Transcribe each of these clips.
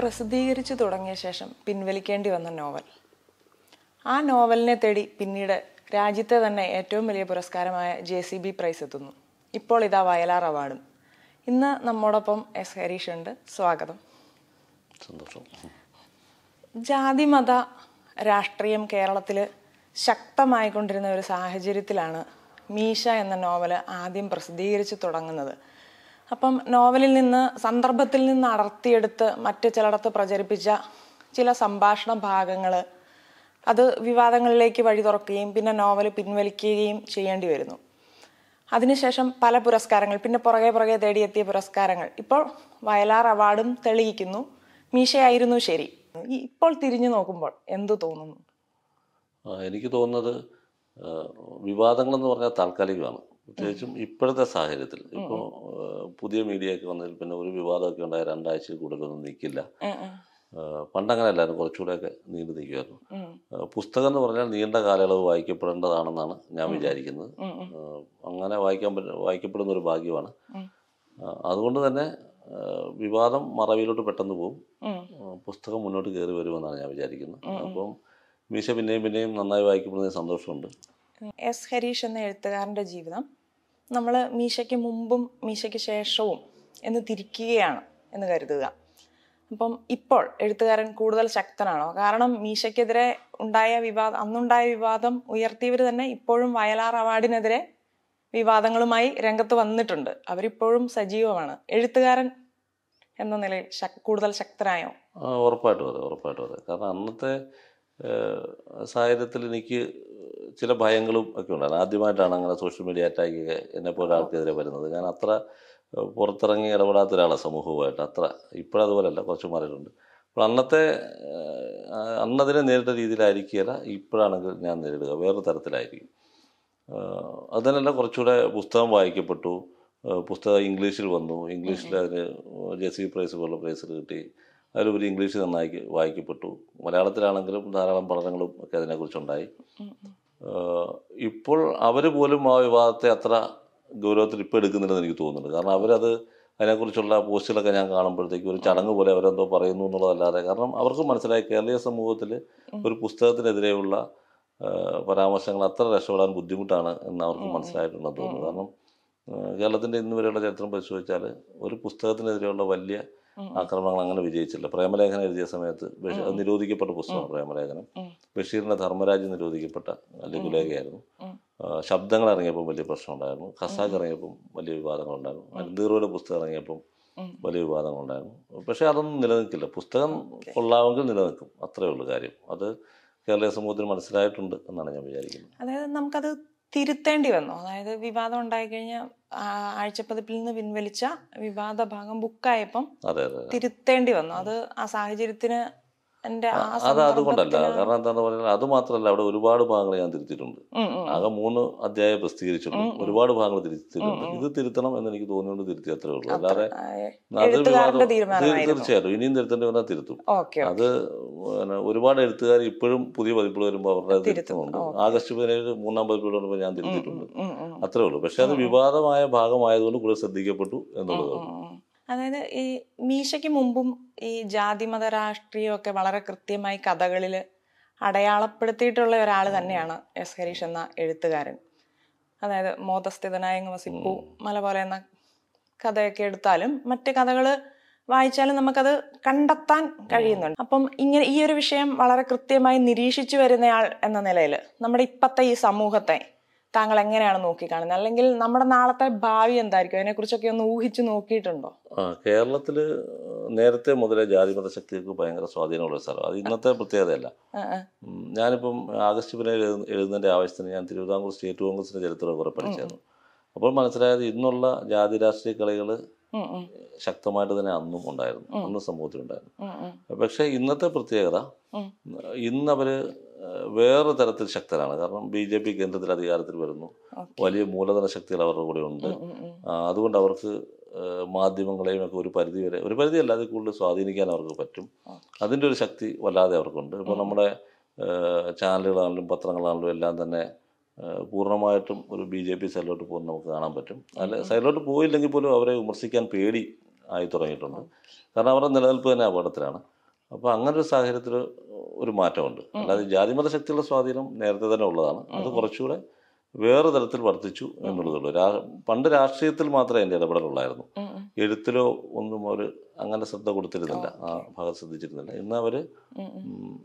പ്രസിദ്ധീകരിച്ചു തുടങ്ങിയ ശേഷം പിൻവലിക്കേണ്ടി വന്ന നോവൽ ആ നോവലിനെ തേടി പിന്നീട് രാജ്യത്തെ തന്നെ ഏറ്റവും വലിയ പുരസ്കാരമായ ജെ സി ബി പ്രൈസ് എത്തുന്നു ഇപ്പോൾ ഇതാ വയലാർ അവാർഡും ഇന്ന് നമ്മോടൊപ്പം എസ് ഹരീഷ് ഉണ്ട് സ്വാഗതം സന്തോഷം ജാതി മത രാഷ്ട്രീയം കേരളത്തിൽ ശക്തമായിക്കൊണ്ടിരുന്ന ഒരു സാഹചര്യത്തിലാണ് മീശ എന്ന നോവൽ ആദ്യം പ്രസിദ്ധീകരിച്ച് തുടങ്ങുന്നത് അപ്പം നോവലിൽ നിന്ന് സന്ദർഭത്തിൽ നിന്ന് അടർത്തിയെടുത്ത് മറ്റ് ചിലടത്ത് പ്രചരിപ്പിച്ച ചില സംഭാഷണ ഭാഗങ്ങൾ അത് വിവാദങ്ങളിലേക്ക് വഴി തുറക്കുകയും പിന്നെ നോവൽ പിൻവലിക്കുകയും ചെയ്യേണ്ടി വരുന്നു അതിനുശേഷം പല പുരസ്കാരങ്ങൾ പിന്നെ പുറകെ പുറകെ തേടിയെത്തിയ പുരസ്കാരങ്ങൾ ഇപ്പോൾ വയലാർ അവാർഡും തെളിയിക്കുന്നു മീശയായിരുന്നു ശരി ഇപ്പോൾ തിരിഞ്ഞു നോക്കുമ്പോൾ എന്തു തോന്നുന്നു എനിക്ക് തോന്നുന്നത് വിവാദങ്ങളെന്ന് പറഞ്ഞാൽ താൽക്കാലികമാണ് പ്രത്യേകിച്ചും ഇപ്പോഴത്തെ സാഹചര്യത്തിൽ ഇപ്പോ പുതിയ മീഡിയ ഒക്കെ വന്നതിൽ പിന്നെ ഒരു വിവാദമൊക്കെ ഉണ്ടായ രണ്ടാഴ്ചയിൽ കൂടുതലൊന്നും നിൽക്കില്ല പണ്ടങ്ങനെയല്ലായിരുന്നു ഒക്കെ നീണ്ടു നിൽക്കുമായിരുന്നു പുസ്തകം എന്ന് പറഞ്ഞാൽ നീണ്ട കാലയളവ് വായിക്കപ്പെടേണ്ടതാണെന്നാണ് ഞാൻ വിചാരിക്കുന്നത് അങ്ങനെ വായിക്കാൻ വായിക്കപ്പെടുന്ന ഒരു ഭാഗ്യമാണ് അതുകൊണ്ട് തന്നെ വിവാദം മറവിയിലോട്ട് പെട്ടെന്ന് പോകും പുസ്തകം മുന്നോട്ട് കയറി വരുമെന്നാണ് ഞാൻ വിചാരിക്കുന്നത് അപ്പം മീശ പിന്നെയും പിന്നെയും നന്നായി വായിക്കപ്പെടുന്നതിന് സന്തോഷമുണ്ട് എസ് ഹരീഷ് എന്ന എഴുത്തുകാരന്റെ ജീവിതം നമ്മൾ മീശയ്ക്ക് മുമ്പും മീശയ്ക്ക് ശേഷവും എന്ന് തിരിക്കുകയാണ് എന്ന് കരുതുക അപ്പം ഇപ്പോൾ എഴുത്തുകാരൻ കൂടുതൽ ശക്തനാണോ കാരണം മീശയ്ക്കെതിരെ ഉണ്ടായ വിവാദം അന്നുണ്ടായ വിവാദം ഉയർത്തിയവർ തന്നെ ഇപ്പോഴും വയലാർ അവാർഡിനെതിരെ വിവാദങ്ങളുമായി രംഗത്ത് വന്നിട്ടുണ്ട് അവരിപ്പോഴും സജീവമാണ് എഴുത്തുകാരൻ എന്ന നിലയിൽ കൂടുതൽ ശക്തനായോ ഉറപ്പായിട്ടും അതെ ഉറപ്പായിട്ടും അതെ കാരണം അന്നത്തെ സാഹചര്യത്തിൽ എനിക്ക് ചില ഭയങ്ങളും ഒക്കെ ഉണ്ടായിരുന്നു ആദ്യമായിട്ടാണ് അങ്ങനെ സോഷ്യൽ മീഡിയ അറ്റാക്ക് എന്നെ പോലെ ആൾക്കെതിരെ വരുന്നത് ഞാൻ അത്ര പുറത്തിറങ്ങി ഇടപെടാത്ത ഒരാളാണ് സമൂഹവുമായിട്ട് അത്ര ഇപ്പോഴതുപോലല്ല കുറച്ച് മാറിയിട്ടുണ്ട് അപ്പോൾ അന്നത്തെ അന്നതിനെ നേരിട്ട രീതിയിലായിരിക്കില്ല ഇപ്പോഴാണെങ്കിൽ ഞാൻ നേരിടുക വേറൊരു തരത്തിലായിരിക്കും അതിനെല്ലാം കുറച്ചുകൂടെ പുസ്തകം വായിക്കപ്പെട്ടു പുസ്തകം ഇംഗ്ലീഷിൽ വന്നു ഇംഗ്ലീഷിൽ അതിന് ജെസി പ്രൈസ് പോലുള്ള പ്രൈസ് കിട്ടി അതിലുപരി ഇംഗ്ലീഷ് നന്നായി വായിക്കപ്പെട്ടു മലയാളത്തിലാണെങ്കിലും ധാരാളം പഠനങ്ങളും ഒക്കെ അതിനെക്കുറിച്ചുണ്ടായി ഇപ്പോൾ അവർ പോലും ആ വിവാദത്തെ അത്ര ഗൗരവത്തിൽ ഇപ്പോൾ എടുക്കുന്നില്ലെന്ന് എനിക്ക് തോന്നുന്നുണ്ട് കാരണം അവരത് അതിനെക്കുറിച്ചുള്ള പോസ്റ്റുകളൊക്കെ ഞാൻ കാണുമ്പോഴത്തേക്കും ഒരു ചടങ്ങ് പോലെ അവരെന്തോ പറയുന്നു എന്നുള്ളതല്ലാതെ കാരണം അവർക്ക് മനസ്സിലായി കേരളീയ സമൂഹത്തിൽ ഒരു പുസ്തകത്തിനെതിരെയുള്ള പരാമർശങ്ങൾ അത്ര രക്ഷപ്പെടാൻ ബുദ്ധിമുട്ടാണ് എന്ന് അവർക്ക് മനസ്സിലായിട്ടുണ്ടെന്ന് തോന്നുന്നു കാരണം കേരളത്തിൻ്റെ ഇന്ന് വരെയുള്ള ചരിത്രം പരിശോധിച്ചാൽ ഒരു പുസ്തകത്തിനെതിരെയുള്ള വലിയ ആക്രമണങ്ങൾ അങ്ങനെ വിജയിച്ചില്ല പ്രേമലേഖനം എഴുതിയ സമയത്ത് നിരോധിക്കപ്പെട്ട പുസ്തകമാണ് പ്രേമലേഖനം ബഷീറിന്റെ ധർമ്മരാജ്യം നിരോധിക്കപ്പെട്ട ലഘുലേഖയായിരുന്നു ശബ്ദങ്ങൾ ഇറങ്ങിയപ്പോൾ വലിയ പ്രശ്നമുണ്ടായിരുന്നു ഖസാഖ് ഇറങ്ങിയപ്പോൾ വലിയ വിവാദങ്ങളുണ്ടായിരുന്നു അൽദീറോയുടെ പുസ്തകം ഇറങ്ങിയപ്പം വലിയ വിവാദങ്ങളുണ്ടായിരുന്നു പക്ഷേ അതൊന്നും നിലനിൽക്കില്ല പുസ്തകം കൊള്ളാമെങ്കിൽ നിലനിൽക്കും അത്രയേ ഉള്ളൂ കാര്യം അത് കേരളീയ സമൂഹത്തിന് മനസ്സിലായിട്ടുണ്ട് എന്നാണ് ഞാൻ വിചാരിക്കുന്നത് അതായത് നമുക്കത് തിരുത്തേണ്ടി വന്നു അതായത് വിവാദം ഉണ്ടായി കഴിഞ്ഞാൽ ആഴ്ചപ്പതിപ്പിൽ നിന്ന് പിൻവലിച്ച വിവാദ ഭാഗം ബുക്കായപ്പം തിരുത്തേണ്ടി വന്നു അത് ആ സാഹചര്യത്തിന് അത് അതുകൊണ്ടല്ല കാരണം എന്താണെന്ന് പറഞ്ഞാൽ അത് മാത്രല്ല അവിടെ ഒരുപാട് ഭാഗങ്ങൾ ഞാൻ തിരുത്തിയിട്ടുണ്ട് ആകെ മൂന്ന് അധ്യായം പ്രസിദ്ധീകരിച്ചിട്ടുണ്ട് ഒരുപാട് ഭാഗങ്ങൾ തിരുത്തിയിട്ടുണ്ട് ഇത് തിരുത്തണം എന്ന് എനിക്ക് തോന്നിയോണ്ട് തിരുത്തി അത്രേ ഉള്ളൂ അല്ലാതെ തീർച്ചയായിട്ടും ഇനിയും തിരുത്തേണ്ടി വന്നാൽ തിരുത്തും അത് ഒരുപാട് എഴുത്തുകാർ ഇപ്പോഴും പുതിയ പതിപ്പുകൾ വരുമ്പോൾ അവരുടെ തിരുത്തുന്നുണ്ട് ആഗസ്റ്റ് പതിനേഴ് മൂന്നാം പതിപ്പുകൾ വരുമ്പോൾ ഞാൻ തിരുത്തിയിട്ടുണ്ട് അത്രേ ഉള്ളൂ പക്ഷെ അത് വിവാദമായ ഭാഗമായതുകൊണ്ട് കൂടുതൽ ശ്രദ്ധിക്കപ്പെട്ടു എന്നുള്ളതാണ് അതായത് ഈ മീശയ്ക്ക് മുമ്പും ഈ ജാതിമത രാഷ്ട്രീയമൊക്കെ വളരെ കൃത്യമായി കഥകളിൽ അടയാളപ്പെടുത്തിയിട്ടുള്ള ഒരാൾ തന്നെയാണ് എസ് ഹരീഷ് എന്ന എഴുത്തുകാരൻ അതായത് മോതസ്ഥിതനായ സിപ്പു മല പോലെ എന്ന കഥയൊക്കെ എടുത്താലും മറ്റ് കഥകൾ വായിച്ചാലും നമുക്കത് കണ്ടെത്താൻ കഴിയുന്നുണ്ട് അപ്പം ഇങ്ങനെ ഈ ഒരു വിഷയം വളരെ കൃത്യമായി നിരീക്ഷിച്ചു വരുന്നയാൾ എന്ന നിലയിൽ നമ്മുടെ ഇപ്പത്തെ ഈ സമൂഹത്തെ താങ്കൾ എങ്ങനെയാണ് നോക്കിക്കാണുന്നത് അല്ലെങ്കിൽ നമ്മുടെ നാളത്തെ ഭാവി എന്തായിരിക്കും അതിനെക്കുറിച്ചൊക്കെ ഒന്ന് ഊഹിച്ച് നോക്കിയിട്ടുണ്ടോ ആ കേരളത്തിൽ നേരത്തെ മുതലേ ജാതിമത ശക്തിക്ക് ഭയങ്കര സ്വാധീനമുള്ള സ്ഥലം അത് ഇന്നത്തെ പ്രത്യേകതയല്ല ഞാനിപ്പം ആഗസ്റ്റ് പിന്നെ എഴുതുന്നതിൻ്റെ ആവശ്യത്തിന് ഞാൻ തിരുവിതാംകൂർ സ്റ്റേറ്റ് കോൺഗ്രസിൻ്റെ ചരിത്രം കുറെ പഠിച്ചായിരുന്നു അപ്പോൾ മനസ്സിലായത് ഇന്നുള്ള ജാതി രാഷ്ട്രീയ കളികൾ ശക്തമായിട്ട് തന്നെ അന്നും ഉണ്ടായിരുന്നു അന്നും സമൂഹത്തിലുണ്ടായിരുന്നു പക്ഷേ ഇന്നത്തെ പ്രത്യേകത ഇന്നവര് വേറെ തരത്തിൽ ശക്തരാണ് കാരണം ബി ജെ പി കേന്ദ്രത്തിൽ അധികാരത്തിൽ വരുന്നു വലിയ മൂലധന ശക്തികൾ അവരുടെ കൂടെ ഉണ്ട് അതുകൊണ്ട് അവർക്ക് മാധ്യമങ്ങളെയും ഒക്കെ ഒരു പരിധി വരെ ഒരു പരിധി അല്ലാതെ കൂടുതൽ സ്വാധീനിക്കാൻ അവർക്ക് പറ്റും അതിൻ്റെ ഒരു ശക്തി വല്ലാതെ അവർക്കുണ്ട് ഇപ്പോൾ നമ്മുടെ ചാനലുകളാണെങ്കിലും പത്രങ്ങളാണെങ്കിലും എല്ലാം തന്നെ പൂർണ്ണമായിട്ടും ഒരു ബി ജെ പി സൈഡിലോട്ട് പോകുന്ന നമുക്ക് കാണാൻ പറ്റും അല്ല സൈഡിലോട്ട് പോയില്ലെങ്കിൽ പോലും അവരെ വിമർശിക്കാൻ പേടി ആയി തുടങ്ങിയിട്ടുണ്ട് കാരണം അവരുടെ നിലനിൽപ്പ് തന്നെ അപകടത്തിലാണ് അപ്പോൾ അങ്ങനൊരു സാഹചര്യത്തിൽ ഒരു മാറ്റമുണ്ട് അല്ലാതെ ജാതിമത ശക്തിയുടെ സ്വാധീനം നേരത്തെ തന്നെ ഉള്ളതാണ് അത് കുറച്ചുകൂടെ വേറെ തരത്തിൽ വർദ്ധിച്ചു എന്നുള്ളതുള്ളൂ പണ്ട് രാഷ്ട്രീയത്തിൽ മാത്രമേ എൻ്റെ ഇടപെടലുള്ളായിരുന്നു എഴുത്തിലോ ഒന്നും ഒരു അങ്ങനെ ശ്രദ്ധ കൊടുത്തിരുന്നില്ല ആ ഭാഗത്ത് ശ്രദ്ധിച്ചിരുന്നില്ല ഇന്ന് അവര്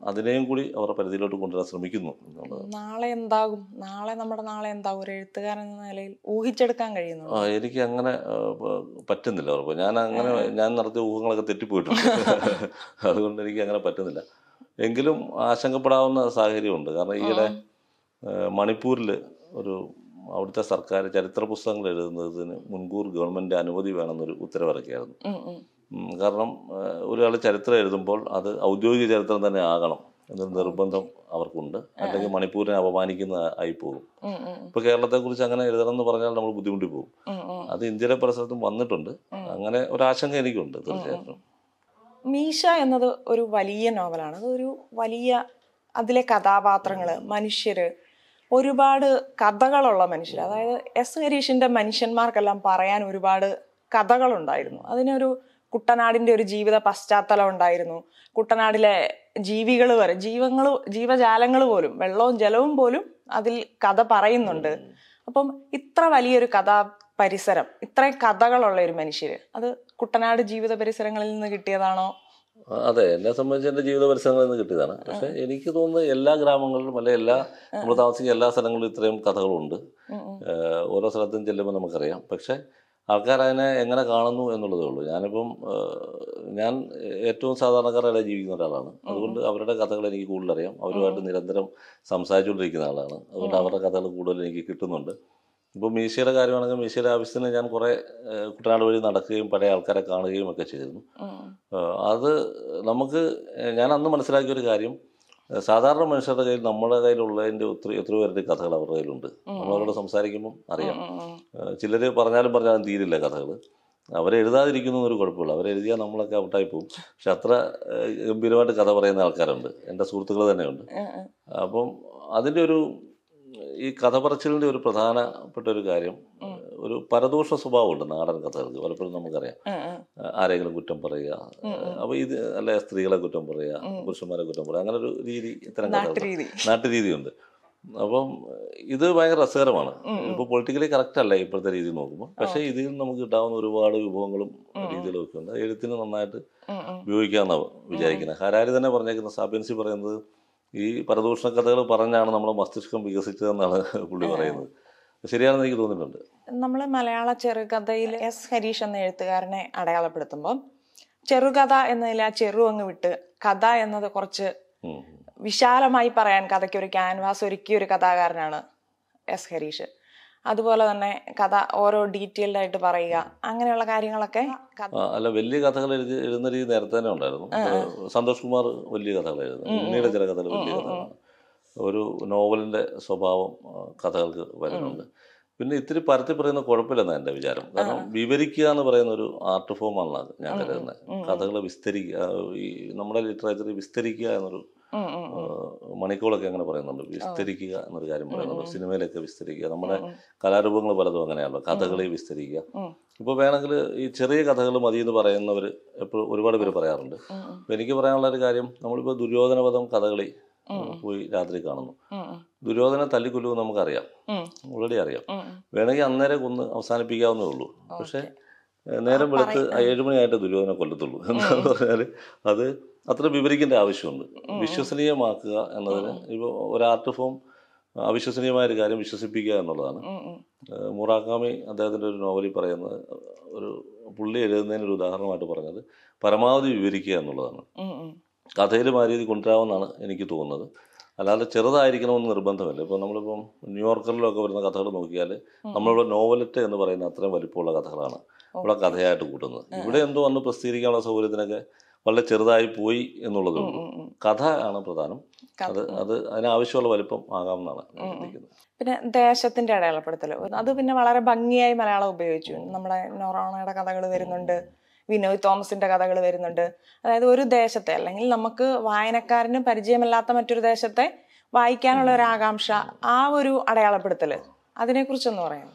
അതിനെയും കൂടി അവരുടെ പരിധിയിലോട്ട് കൊണ്ടുവരാൻ ശ്രമിക്കുന്നു നാളെ എന്താകും നാളെ നമ്മുടെ നാളെ എന്താകും ഒരു എഴുത്തുകാരൻ എന്ന നിലയിൽ ഊഹിച്ചെടുക്കാൻ കഴിയുന്നു എനിക്ക് അങ്ങനെ പറ്റുന്നില്ല ഉറപ്പ് ഞാൻ അങ്ങനെ ഞാൻ നടത്തിയ ഊഹങ്ങളൊക്കെ തെറ്റിപ്പോയിട്ടുണ്ട് അതുകൊണ്ട് എനിക്ക് അങ്ങനെ പറ്റുന്നില്ല എങ്കിലും ആശങ്കപ്പെടാവുന്ന സാഹചര്യമുണ്ട് കാരണം ഈയിടെ മണിപ്പൂരിൽ ഒരു അവിടുത്തെ സർക്കാർ ചരിത്ര പുസ്തകങ്ങൾ എഴുതുന്നതിന് മുൻകൂർ ഗവൺമെന്റ് അനുമതി വേണമെന്നൊരു ഉത്തരവിറക്കിയായിരുന്നു കാരണം ഒരാൾ ചരിത്രം എഴുതുമ്പോൾ അത് ഔദ്യോഗിക ചരിത്രം തന്നെ ആകണം എന്നൊരു നിർബന്ധം അവർക്കുണ്ട് അല്ലെങ്കിൽ മണിപ്പൂരിനെ അപമാനിക്കുന്ന ആയി പോകും ഇപ്പൊ കേരളത്തെ കുറിച്ച് അങ്ങനെ എഴുതണം എന്ന് പറഞ്ഞാൽ നമ്മൾ ബുദ്ധിമുട്ടി പോകും അത് ഇന്ത്യയിലെ പരിസരത്തും വന്നിട്ടുണ്ട് അങ്ങനെ ഒരാശങ്ക എനിക്കുണ്ട് തീർച്ചയായിട്ടും മീശ എന്നത് ഒരു വലിയ നോവലാണ് അതൊരു വലിയ അതിലെ കഥാപാത്രങ്ങൾ മനുഷ്യര് ഒരുപാട് കഥകളുള്ള മനുഷ്യർ അതായത് എസ് ഹരീഷിന്റെ മനുഷ്യന്മാർക്കെല്ലാം പറയാൻ ഒരുപാട് കഥകളുണ്ടായിരുന്നു അതിനൊരു കുട്ടനാടിന്റെ ഒരു ജീവിത പശ്ചാത്തലം ഉണ്ടായിരുന്നു കുട്ടനാടിലെ ജീവികൾ വരെ ജീവങ്ങൾ ജീവജാലങ്ങൾ പോലും വെള്ളവും ജലവും പോലും അതിൽ കഥ പറയുന്നുണ്ട് അപ്പം ഇത്ര വലിയൊരു കഥാ പരിസരം ഇത്രയും കഥകളുള്ള ഒരു മനുഷ്യര് അത് കുട്ടനാട് ജീവിത പരിസരങ്ങളിൽ നിന്ന് കിട്ടിയതാണോ അതെ എന്നെ സംബന്ധിച്ച് എൻ്റെ ജീവിത പരിസരങ്ങളിൽ നിന്ന് കിട്ടിയതാണ് പക്ഷെ എനിക്ക് തോന്നുന്നത് എല്ലാ ഗ്രാമങ്ങളിലും അല്ലെ എല്ലാ നമ്മൾ താമസിക്കുന്ന എല്ലാ സ്ഥലങ്ങളിലും ഇത്രയും കഥകളുണ്ട് ഓരോ സ്ഥലത്തും ചെല്ലുമ്പോൾ നമുക്കറിയാം പക്ഷെ ആൾക്കാർ അതിനെ എങ്ങനെ കാണുന്നു എന്നുള്ളതേ ഉള്ളൂ ഞാനിപ്പം ഞാൻ ഏറ്റവും സാധാരണക്കാരായിട്ട് ജീവിക്കുന്ന ഒരാളാണ് അതുകൊണ്ട് അവരുടെ കഥകൾ എനിക്ക് കൂടുതൽ അറിയാം അവരുമായിട്ട് നിരന്തരം സംസാരിച്ചുകൊണ്ടിരിക്കുന്ന ആളാണ് അതുകൊണ്ട് അവരുടെ കഥകൾ കൂടുതൽ എനിക്ക് കിട്ടുന്നുണ്ട് ഇപ്പോൾ മീശയുടെ കാര്യമാണെങ്കിൽ മീശയുടെ ആവശ്യത്തിന് ഞാൻ കുറേ കുട്ടനാട് വഴി നടക്കുകയും പല ആൾക്കാരെ കാണുകയും ഒക്കെ ചെയ്തിരുന്നു അത് നമുക്ക് ഞാൻ അന്ന് മനസ്സിലാക്കിയ ഒരു കാര്യം സാധാരണ മനുഷ്യരുടെ കയ്യിൽ നമ്മുടെ കയ്യിലുള്ളതിന്റെ ഒത്തിരി എത്രയോ പേരുടെ കഥകൾ അവരുടെ കയ്യിലുണ്ട് നമ്മളവരോട് സംസാരിക്കുമ്പം അറിയാം ചിലർ പറഞ്ഞാലും പറഞ്ഞാലും തീരില്ല കഥകൾ അവരെ ഒരു കുഴപ്പമില്ല അവരെഴുതിയാൽ നമ്മളൊക്കെ ഔട്ടായി പോകും പക്ഷെ അത്ര ഗംഭീരമായിട്ട് കഥ പറയുന്ന ആൾക്കാരുണ്ട് എൻ്റെ സുഹൃത്തുക്കൾ തന്നെയുണ്ട് അപ്പം അതിൻ്റെ ഒരു ഈ കഥ പറച്ചിലിൻ്റെ ഒരു പ്രധാനപ്പെട്ട ഒരു കാര്യം ഒരു പരദോഷ സ്വഭാവമുണ്ട് നാടൻ കഥകൾക്ക് പലപ്പോഴും നമുക്കറിയാം ആരെങ്കിലും കുറ്റം പറയുക അപ്പൊ ഇത് അല്ലെ സ്ത്രീകളെ കുറ്റം പറയുക പുരുഷന്മാരെ കുറ്റം പറയുക അങ്ങനെ ഒരു രീതി ഇത്തരം നാട്ടുരീതിയുണ്ട് അപ്പം ഇത് ഭയങ്കര രസകരമാണ് ഇപ്പൊ പൊളിറ്റിക്കലി കറക്റ്റ് അല്ല ഇപ്പോഴത്തെ രീതി നോക്കുമ്പോൾ പക്ഷെ ഇതിൽ നമുക്ക് കിട്ടാവുന്ന ഒരുപാട് വിഭവങ്ങളും രീതികളും ഒക്കെ ഉണ്ട് എഴുത്തിന് നന്നായിട്ട് ഉപയോഗിക്കാമെന്നാണ് വിചാരിക്കുന്നത് ഹരാരി തന്നെ പറഞ്ഞേക്കുന്ന സാബിൻസി പറയുന്നത് ഈ പരദൂഷണ കഥകൾ പറഞ്ഞാണ് നമ്മുടെ മസ്തിഷ്കം വികസിച്ചതെന്നാണ് പുള്ളി പറയുന്നത് ശരിയാണെന്ന് എനിക്ക് തോന്നിയിട്ടുണ്ട് നമ്മൾ മലയാള ചെറുകഥയിൽ എസ് ഹരീഷ് എന്ന എഴുത്തുകാരനെ അടയാളപ്പെടുത്തുമ്പോൾ ചെറുകഥ എന്നതിൽ ആ ചെറു അങ്ങ് വിട്ട് കഥ എന്നത് കുറച്ച് വിശാലമായി പറയാൻ കഥയ്ക്ക് ഒരു ക്യാൻവാസ് ഒരുക്കിയ ഒരു കഥാകാരനാണ് എസ് ഹരീഷ് അതുപോലെ തന്നെ കഥ ഓരോ ഡീറ്റെയിൽഡ് ആയിട്ട് പറയുക അങ്ങനെയുള്ള കാര്യങ്ങളൊക്കെ അല്ല വലിയ കഥകൾ എഴുതി എഴുതുന്ന രീതി നേരത്തെ തന്നെ ഉണ്ടായിരുന്നു സന്തോഷ് കുമാർ വലിയ കഥകൾ എഴുതുന്നു ചില കഥകൾ വലിയ കഥകളാണ് ഒരു നോവലിൻ്റെ സ്വഭാവം കഥകൾക്ക് വരുന്നുണ്ട് പിന്നെ ഇത്തിരി പരത്തി പറയുന്ന കുഴപ്പമില്ലെന്നാണ് എൻ്റെ വിചാരം കാരണം വിവരിക്കുക എന്ന് പറയുന്ന ഒരു ആർട്ട് ഫോമാണ് ഞാൻ കരുതുന്നത് കഥകൾ വിസ്തരിക്കുക ഈ നമ്മുടെ ലിറ്ററേച്ചറിൽ വിസ്തരിക്കുക എന്നൊരു മണിക്കോളൊക്കെ അങ്ങനെ പറയുന്നുണ്ട് വിസ്തരിക്കുക എന്നൊരു കാര്യം പറയുന്നുണ്ട് സിനിമയിലൊക്കെ വിസ്തരിക്കുക നമ്മുടെ കലാരൂപങ്ങൾ പലതും അങ്ങനെയാണല്ലോ കഥകളെ വിസ്തരിക്കുക ഇപ്പൊ വേണമെങ്കിൽ ഈ ചെറിയ കഥകൾ മതി എന്ന് പറയുന്നവർ എപ്പോഴും ഒരുപാട് പേര് പറയാറുണ്ട് അപ്പൊ എനിക്ക് പറയാനുള്ള ഒരു കാര്യം നമ്മളിപ്പോ ദുര്യോധനപഥം കഥകളി പോയി രാത്രി കാണുന്നു ദുര്യോധന തല്ലിക്കൊല്ലുമെന്ന് നമുക്കറിയാം ഓൾറെഡി അറിയാം വേണമെങ്കിൽ അന്നേരം കൊന്ന് അവസാനിപ്പിക്കാവുന്നേ ഉള്ളൂ പക്ഷെ നേരം വെളുത്ത് ഏഴുമണിയായിട്ട് ദുര്യോധന കൊല്ലത്തുള്ളൂ എന്താണെന്ന് പറഞ്ഞാൽ അത് അത്ര വിവരിക്കേണ്ട ആവശ്യമുണ്ട് വിശ്വസനീയമാക്കുക എന്നതിന് ഇപ്പോൾ ഒരു ആർട്ട് ഫോം അവിശ്വസനീയമായ ഒരു കാര്യം വിശ്വസിപ്പിക്കുക എന്നുള്ളതാണ് മുറാക്കാമി അദ്ദേഹത്തിൻ്റെ ഒരു നോവലിൽ പറയുന്നത് ഒരു പുള്ളി എഴുതുന്നതിനൊരു ഉദാഹരണമായിട്ട് പറഞ്ഞത് പരമാവധി വിവരിക്കുക എന്നുള്ളതാണ് കഥയിൽ ആ രീതി കൊണ്ടുവരാമെന്നാണ് എനിക്ക് തോന്നുന്നത് അല്ലാതെ ചെറുതായിരിക്കണമെന്ന് നിർബന്ധമല്ല ഇപ്പോൾ നമ്മളിപ്പം ന്യൂയോർക്കറിലൊക്കെ വരുന്ന കഥകൾ നോക്കിയാൽ നമ്മളിവിടെ നോവലറ്റ് എന്ന് പറയുന്ന അത്രയും വലിപ്പമുള്ള കഥകളാണ് ഇവിടെ കഥയായിട്ട് കൂട്ടുന്നത് ഇവിടെ എന്തോ വന്ന് പ്രസിദ്ധീകരിക്കാനുള്ള സൗകര്യത്തിനൊക്കെ വളരെ ചെറുതായി പോയി എന്നുള്ളത് കഥ ആണ് പ്രധാനം അത് അത് അതിനാവശ്യമുള്ള വലിപ്പം എന്നാണ് പിന്നെ ദേശത്തിന്റെ അടയാളപ്പെടുത്തൽ അത് പിന്നെ വളരെ ഭംഗിയായി മലയാളം ഉപയോഗിച്ചു നമ്മുടെ നൊറാണയുടെ കഥകൾ വരുന്നുണ്ട് വിനോദ് തോമസിന്റെ കഥകൾ വരുന്നുണ്ട് അതായത് ഒരു ദേശത്തെ അല്ലെങ്കിൽ നമുക്ക് വായനക്കാരന് പരിചയമല്ലാത്ത മറ്റൊരു ദേശത്തെ വായിക്കാനുള്ള ഒരു ആകാംക്ഷ ആ ഒരു അടയാളപ്പെടുത്തല് അതിനെക്കുറിച്ചൊന്ന് പറയാം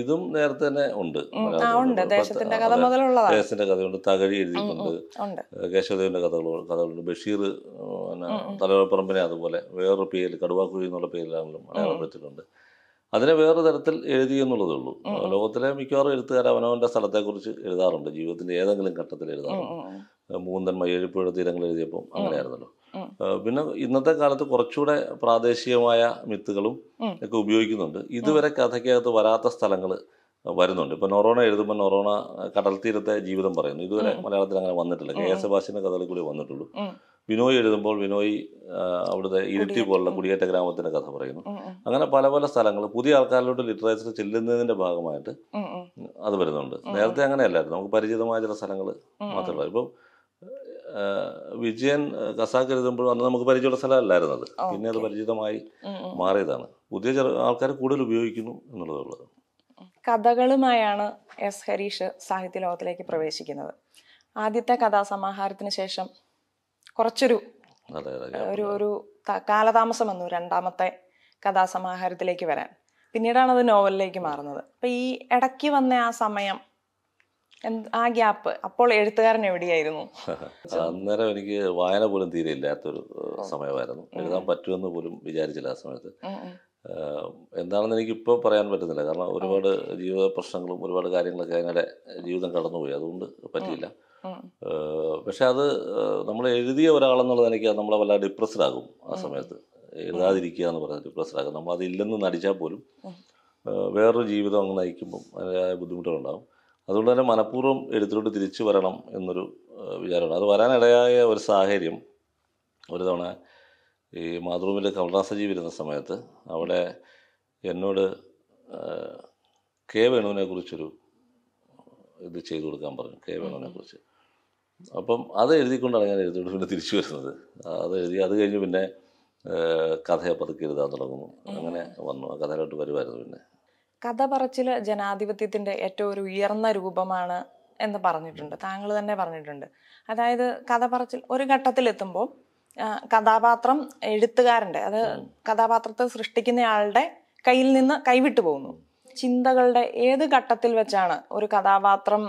ഇതും നേരത്തെ തന്നെ ഉണ്ട് ദേശത്തിന്റെ കഥ മുതലുള്ളതാണ് ദേശത്തിന്റെ കഥയുണ്ട് തകഴി എഴുതിയിട്ടുണ്ട് കേശവദേവിന്റെ കഥകൾ കഥകളുണ്ട് ബഷീർ തലവറപ്പറമ്പിനെ അതുപോലെ വേറൊരു പേരിൽ കടുവാക്കുഴി എന്നുള്ള പേരിലാണെങ്കിലും അടയാളപ്പെടുത്തിയിട്ടുണ്ട് അതിനെ വേറെ തരത്തിൽ എഴുതി എന്നുള്ളതേ ഉള്ളൂ ലോകത്തിലെ മിക്കവാറും എഴുത്തുകാർ അവനവൻ്റെ സ്ഥലത്തെക്കുറിച്ച് എഴുതാറുണ്ട് ജീവിതത്തിന്റെ ഏതെങ്കിലും ഘട്ടത്തിൽ എഴുതാറുണ്ട് മൂന്നൻ മയ്യഴിപ്പുഴ തീരങ്ങൾ എഴുതിയപ്പോൾ അങ്ങനെയായിരുന്നല്ലോ പിന്നെ ഇന്നത്തെ കാലത്ത് കുറച്ചുകൂടെ പ്രാദേശികമായ മിത്തുകളും ഒക്കെ ഉപയോഗിക്കുന്നുണ്ട് ഇതുവരെ കഥയ്ക്കകത്ത് വരാത്ത സ്ഥലങ്ങൾ വരുന്നുണ്ട് ഇപ്പൊ നൊറോണ എഴുതുമ്പോൾ നൊറോണ കടൽ തീരത്തെ ജീവിതം പറയുന്നു ഇതുവരെ മലയാളത്തിൽ അങ്ങനെ വന്നിട്ടില്ല കെ എസ് ഭാഷന്റെ കഥകളിൽ കൂടി വന്നിട്ടുള്ളൂ ബിനോയ് എഴുതുമ്പോൾ ബിനോയ് അവിടുത്തെ ഇരിട്ടി പോലുള്ള കുടിയേറ്റ ഗ്രാമത്തിന്റെ കഥ പറയുന്നു അങ്ങനെ പല പല സ്ഥലങ്ങൾ പുതിയ ആൾക്കാരിലോട്ട് ലിറ്ററേച്ചർ ചെല്ലുന്നതിന്റെ ഭാഗമായിട്ട് അത് വരുന്നുണ്ട് നേരത്തെ അങ്ങനെയല്ലായിരുന്നു നമുക്ക് പരിചിതമായ ചില സ്ഥലങ്ങൾ മാത്രമല്ല ഇപ്പം വിജയൻ കസാക്ക് എഴുതുമ്പോൾ അന്ന് നമുക്ക് പരിചയമുള്ള സ്ഥലമല്ലായിരുന്നത് പിന്നെ അത് പരിചിതമായി മാറിയതാണ് പുതിയ ആൾക്കാർ കൂടുതൽ ഉപയോഗിക്കുന്നു ഉള്ളത് കഥകളുമായാണ് എസ് ഹരീഷ് സാഹിത്യ ലോകത്തിലേക്ക് പ്രവേശിക്കുന്നത് ആദ്യത്തെ കഥാസമാഹാരത്തിന് ശേഷം കുറച്ചൊരു ഒരു ഒരു കാലതാമസം വന്നു രണ്ടാമത്തെ കഥാസമാഹാരത്തിലേക്ക് വരാൻ പിന്നീടാണ് അത് നോവലിലേക്ക് മാറുന്നത് അപ്പം ഈ ഇടയ്ക്ക് വന്ന ആ സമയം ആ ഗ്യാപ്പ് അപ്പോൾ എഴുത്തുകാരൻ എവിടെയായിരുന്നു അന്നേരം എനിക്ക് വായന പോലും തീരെ ഇല്ലാത്തൊരു സമയമായിരുന്നു എഴുതാൻ പറ്റുമെന്ന് പോലും വിചാരിച്ചില്ല ആ സമയത്ത് എന്താണെന്ന് ഇപ്പോൾ പറയാൻ പറ്റുന്നില്ല കാരണം ഒരുപാട് ജീവിത പ്രശ്നങ്ങളും ഒരുപാട് കാര്യങ്ങളൊക്കെ അതിനിടെ ജീവിതം കടന്നുപോയി അതുകൊണ്ട് പറ്റിയില്ല പക്ഷെ അത് നമ്മൾ എഴുതിയ ഒരാളെന്നുള്ളത് എനിക്ക് നമ്മളെ വല്ല ഡിപ്രസ്ഡാകും ആ സമയത്ത് എഴുതാതിരിക്കുക എന്ന് പറഞ്ഞാൽ ഡിപ്രസ്ഡാകും നമ്മൾ ഇല്ലെന്ന് നടിച്ചാൽ പോലും വേറൊരു ജീവിതം അങ്ങ് നയിക്കുമ്പം അതിൻ്റെതായ ബുദ്ധിമുട്ടുകളുണ്ടാകും അതുകൊണ്ട് തന്നെ മനഃപൂർവ്വം എഴുത്തിലോട്ട് തിരിച്ചു വരണം എന്നൊരു വിചാരമാണ് അത് വരാനിടയായ ഒരു സാഹചര്യം ഒരു തവണ ഈ മാതൃഭൂമിയിലെ കമൽനാഥജി വരുന്ന സമയത്ത് അവിടെ എന്നോട് കെ വേണുവിനെ കുറിച്ചൊരു ഇത് ചെയ്തു കൊടുക്കാൻ പറഞ്ഞു കെ വേണുവിനെ കുറിച്ച് അപ്പം അത് എഴുതിക്കൊണ്ടാണ് ഞാൻ എഴുതി പിന്നെ തിരിച്ചു വരുന്നത് അത് എഴുതി അത് കഴിഞ്ഞ് പിന്നെ കഥയെ പതുക്കെ എഴുതാൻ തുടങ്ങുന്നു അങ്ങനെ വന്നു ആ കഥയിലോട്ട് വരുമായിരുന്നു പിന്നെ കഥ പറച്ചിൽ ജനാധിപത്യത്തിൻ്റെ ഏറ്റവും ഒരു ഉയർന്ന രൂപമാണ് എന്ന് പറഞ്ഞിട്ടുണ്ട് താങ്കൾ തന്നെ പറഞ്ഞിട്ടുണ്ട് അതായത് കഥ പറച്ചിൽ ഒരു ഘട്ടത്തിലെത്തുമ്പോൾ കഥാപാത്രം എഴുത്തുകാരൻ്റെ അത് കഥാപാത്രത്തെ സൃഷ്ടിക്കുന്നയാളുടെ കയ്യിൽ നിന്ന് കൈവിട്ടു പോകുന്നു ചിന്തകളുടെ ഏത് ഘട്ടത്തിൽ വെച്ചാണ് ഒരു കഥാപാത്രം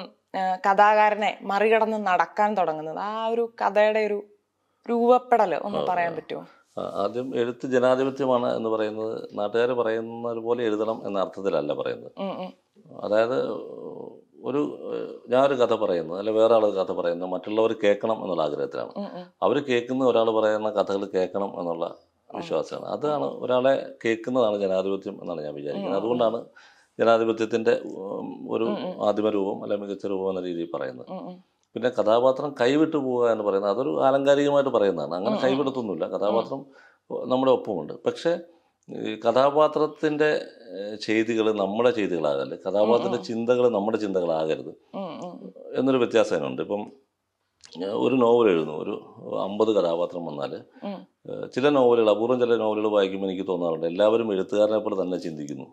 കഥാകാരനെ മറികടന്ന് നടക്കാൻ തുടങ്ങുന്നത് ആ ഒരു കഥയുടെ ഒരു രൂപപ്പെടൽ ഒന്ന് പറയാൻ പറ്റുമോ ആദ്യം എഴുത്ത് ജനാധിപത്യമാണ് എന്ന് പറയുന്നത് നാട്ടുകാർ പറയുന്നത് പോലെ എഴുതണം എന്ന അർത്ഥത്തിലല്ല പറയുന്നത് അതായത് ഒരു ഞാൻ ഒരു കഥ പറയുന്നു അല്ലെ വേറെ ആൾ കഥ പറയുന്നു മറ്റുള്ളവർ കേൾക്കണം എന്നുള്ള ആഗ്രഹത്തിലാണ് അവർ കേൾക്കുന്ന ഒരാൾ പറയുന്ന കഥകൾ കേൾക്കണം എന്നുള്ള വിശ്വാസമാണ് അതാണ് ഒരാളെ കേൾക്കുന്നതാണ് ജനാധിപത്യം എന്നാണ് ഞാൻ വിചാരിക്കുന്നത് അതുകൊണ്ടാണ് ജനാധിപത്യത്തിന്റെ ഒരു ആദിമ രൂപം അല്ലെ മികച്ച രൂപം എന്ന രീതിയിൽ പറയുന്നത് പിന്നെ കഥാപാത്രം കൈവിട്ടു പോവുക എന്ന് പറയുന്നത് അതൊരു ആലങ്കാരികമായിട്ട് പറയുന്നതാണ് അങ്ങനെ കൈവിടത്തൊന്നുമില്ല കഥാപാത്രം നമ്മുടെ ഒപ്പമുണ്ട് പക്ഷേ കഥാപാത്രത്തിന്റെ ചെയ്തികൾ നമ്മുടെ ചെയ്തികളാകല്ലേ കഥാപാത്രത്തിന്റെ ചിന്തകൾ നമ്മുടെ ചിന്തകളാകരുത് എന്നൊരു ഉണ്ട് ഇപ്പം ഞാൻ ഒരു നോവൽ എഴുതുന്നു ഒരു അമ്പത് കഥാപാത്രം വന്നാൽ ചില നോവലുകൾ അപൂർവം ചില നോവലുകൾ വായിക്കുമ്പോൾ എനിക്ക് തോന്നാറുണ്ട് എല്ലാവരും എഴുത്തുകാരനെ പോലെ തന്നെ ചിന്തിക്കുന്നു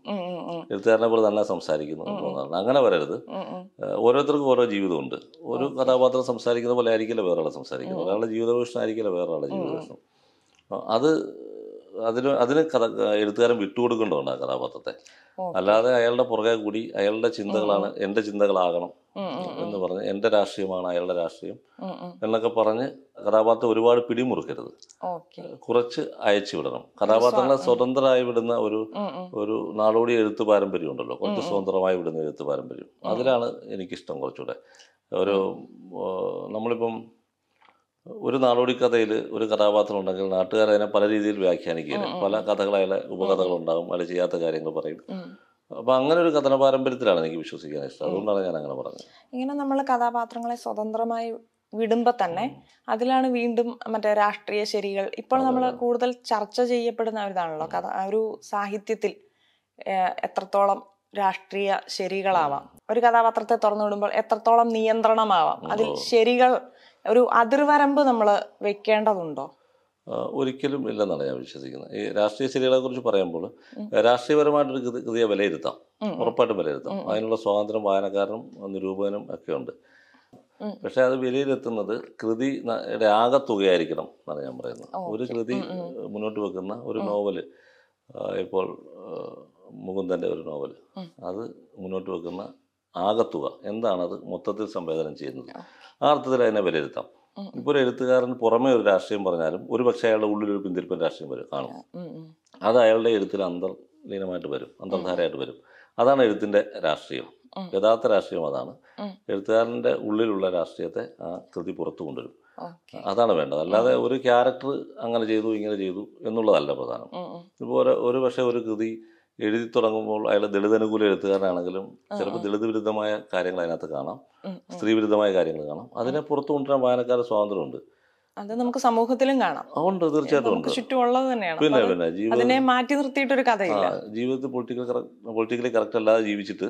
എഴുത്തുകാരനെ പോലെ തന്നെ സംസാരിക്കുന്നു എന്ന് തോന്നാറുണ്ട് അങ്ങനെ വരരുത് ഓരോരുത്തർക്കും ഓരോ ജീവിതമുണ്ട് ഒരു കഥാപാത്രം സംസാരിക്കുന്ന പോലെ ആയിരിക്കില്ല വേറൊരാളെ സംസാരിക്കുന്നത് ഒരാളുടെ ജീവിതഭൂഷണം ആയിരിക്കില്ല വേറൊരാളുടെ ജീവിതഭൂഷണം അത് അതിന് അതിന് കഥ എഴുത്തുകാരൻ വിട്ടുകൊടുക്കേണ്ടതുണ്ട് ആ കഥാപാത്രത്തെ അല്ലാതെ അയാളുടെ പുറകെ കൂടി അയാളുടെ ചിന്തകളാണ് എന്റെ ചിന്തകളാകണം എന്ന് പറഞ്ഞ് എന്റെ രാഷ്ട്രീയമാണ് അയാളുടെ രാഷ്ട്രീയം എന്നൊക്കെ പറഞ്ഞ് കഥാപാത്രം ഒരുപാട് പിടിമുറുക്കരുത് കുറച്ച് അയച്ചു വിടണം കഥാപാത്രങ്ങളെ സ്വതന്ത്രമായി വിടുന്ന ഒരു ഒരു നാടോടി എഴുത്ത് പാരമ്പര്യം ഉണ്ടല്ലോ കുറച്ച് സ്വതന്ത്രമായി വിടുന്ന എഴുത്ത് പാരമ്പര്യം അതിലാണ് എനിക്കിഷ്ടം കുറച്ചുകൂടെ ഒരു നമ്മളിപ്പം ഒരു നാടോടി കഥയിൽ ഒരു കഥാപാത്രം ഉണ്ടെങ്കിൽ നാട്ടുകാർ അതിനെ പല രീതിയിൽ വ്യാഖ്യാനിക്കുകയാണ് പല കഥകൾ ഉപകഥകൾ ഉണ്ടാകും അയാൾ ചെയ്യാത്ത കാര്യങ്ങൾ പറയും അപ്പൊ അങ്ങനെ ഒരു കഥന പാരമ്പര്യത്തിലാണ് എനിക്ക് വിശ്വസിക്കാൻ ഇഷ്ടം അതുകൊണ്ടാണ് ഞാൻ അങ്ങനെ പറഞ്ഞത് ഇങ്ങനെ നമ്മൾ കഥാപാത്രങ്ങളെ സ്വതന്ത്രമായി വിടുമ്പോ തന്നെ അതിലാണ് വീണ്ടും മറ്റേ രാഷ്ട്രീയ ശരികൾ ഇപ്പോൾ നമ്മൾ കൂടുതൽ ചർച്ച ചെയ്യപ്പെടുന്ന ഒരിതാണല്ലോ കഥ ഒരു സാഹിത്യത്തിൽ എത്രത്തോളം രാഷ്ട്രീയ ശരികളാവാം ഒരു കഥാപാത്രത്തെ തുറന്നു വിടുമ്പോൾ എത്രത്തോളം നിയന്ത്രണമാവാം അതിൽ ശരികൾ ഒരു അതിർവരമ്പ് നമ്മൾ വെക്കേണ്ടതുണ്ടോ ഒരിക്കലും ഇല്ലെന്നാണ് ഞാൻ വിശ്വസിക്കുന്നത് ഈ രാഷ്ട്രീയ ശരികളെ കുറിച്ച് പറയുമ്പോൾ രാഷ്ട്രീയപരമായിട്ടൊരു കൃതിയെ വിലയിരുത്താം ഉറപ്പായിട്ടും വിലയിരുത്താം അതിനുള്ള സ്വാതന്ത്ര്യം വായനക്കാരനും നിരൂപകനും ഒക്കെ ഉണ്ട് പക്ഷെ അത് വിലയിരുത്തുന്നത് ആകെ തുകയായിരിക്കണം എന്നാണ് ഞാൻ പറയുന്നത് ഒരു കൃതി മുന്നോട്ട് വെക്കുന്ന ഒരു നോവല് ഇപ്പോൾ മുകുന്ദന്റെ ഒരു നോവൽ അത് മുന്നോട്ട് വെക്കുന്ന ആകത്തുക എന്താണത് മൊത്തത്തിൽ സംവേദനം ചെയ്യുന്നത് ആ അർത്ഥത്തിൽ അതിനെ വിലയിരുത്താം ഇപ്പോൾ ഒരു എഴുത്തുകാരൻ പുറമേ ഒരു രാഷ്ട്രീയം പറഞ്ഞാലും ഒരു പക്ഷേ അയാളുടെ ഉള്ളിലൊരു പിന്തിരിപ്പൻ രാഷ്ട്രീയം വരും കാണും അത് അയാളുടെ എഴുത്തിൽ അന്തർലീനമായിട്ട് വരും അന്തർധാരയായിട്ട് വരും അതാണ് എഴുത്തിന്റെ രാഷ്ട്രീയം യഥാർത്ഥ രാഷ്ട്രീയം അതാണ് എഴുത്തുകാരന്റെ ഉള്ളിലുള്ള രാഷ്ട്രീയത്തെ ആ കൃതി പുറത്തു കൊണ്ടുവരും അതാണ് വേണ്ടത് അല്ലാതെ ഒരു ക്യാരക്ടർ അങ്ങനെ ചെയ്തു ഇങ്ങനെ ചെയ്തു എന്നുള്ളതല്ല പ്രധാനം ഇപ്പോൾ ഒരു പക്ഷേ ഒരു കൃതി എഴുതി തുടങ്ങുമ്പോൾ അയാൾ ദളിതനുകൂല എഴുത്തുകാരനാണെങ്കിലും ചിലപ്പോൾ ദളിത് വിരുദ്ധമായ കാര്യങ്ങൾ അതിനകത്ത് കാണാം സ്ത്രീ വിരുദ്ധമായ കാര്യങ്ങൾ കാണാം അതിനെ പുറത്തു കൊണ്ടുവരാൻ വായനക്കാരുടെ സ്വാതന്ത്ര്യമുണ്ട് അത് നമുക്ക് സമൂഹത്തിലും കാണാം തീർച്ചയായിട്ടും ചുറ്റുമുള്ളത് തന്നെയാണ് അതിനെ മാറ്റി നിർത്തിയിട്ട് ഒരു കഥയില്ല ജീവിതത്തിൽ പൊളിറ്റിക്കൽ പൊളിറ്റിക്കലി കറക്റ്റ് അല്ലാതെ ജീവിച്ചിട്ട്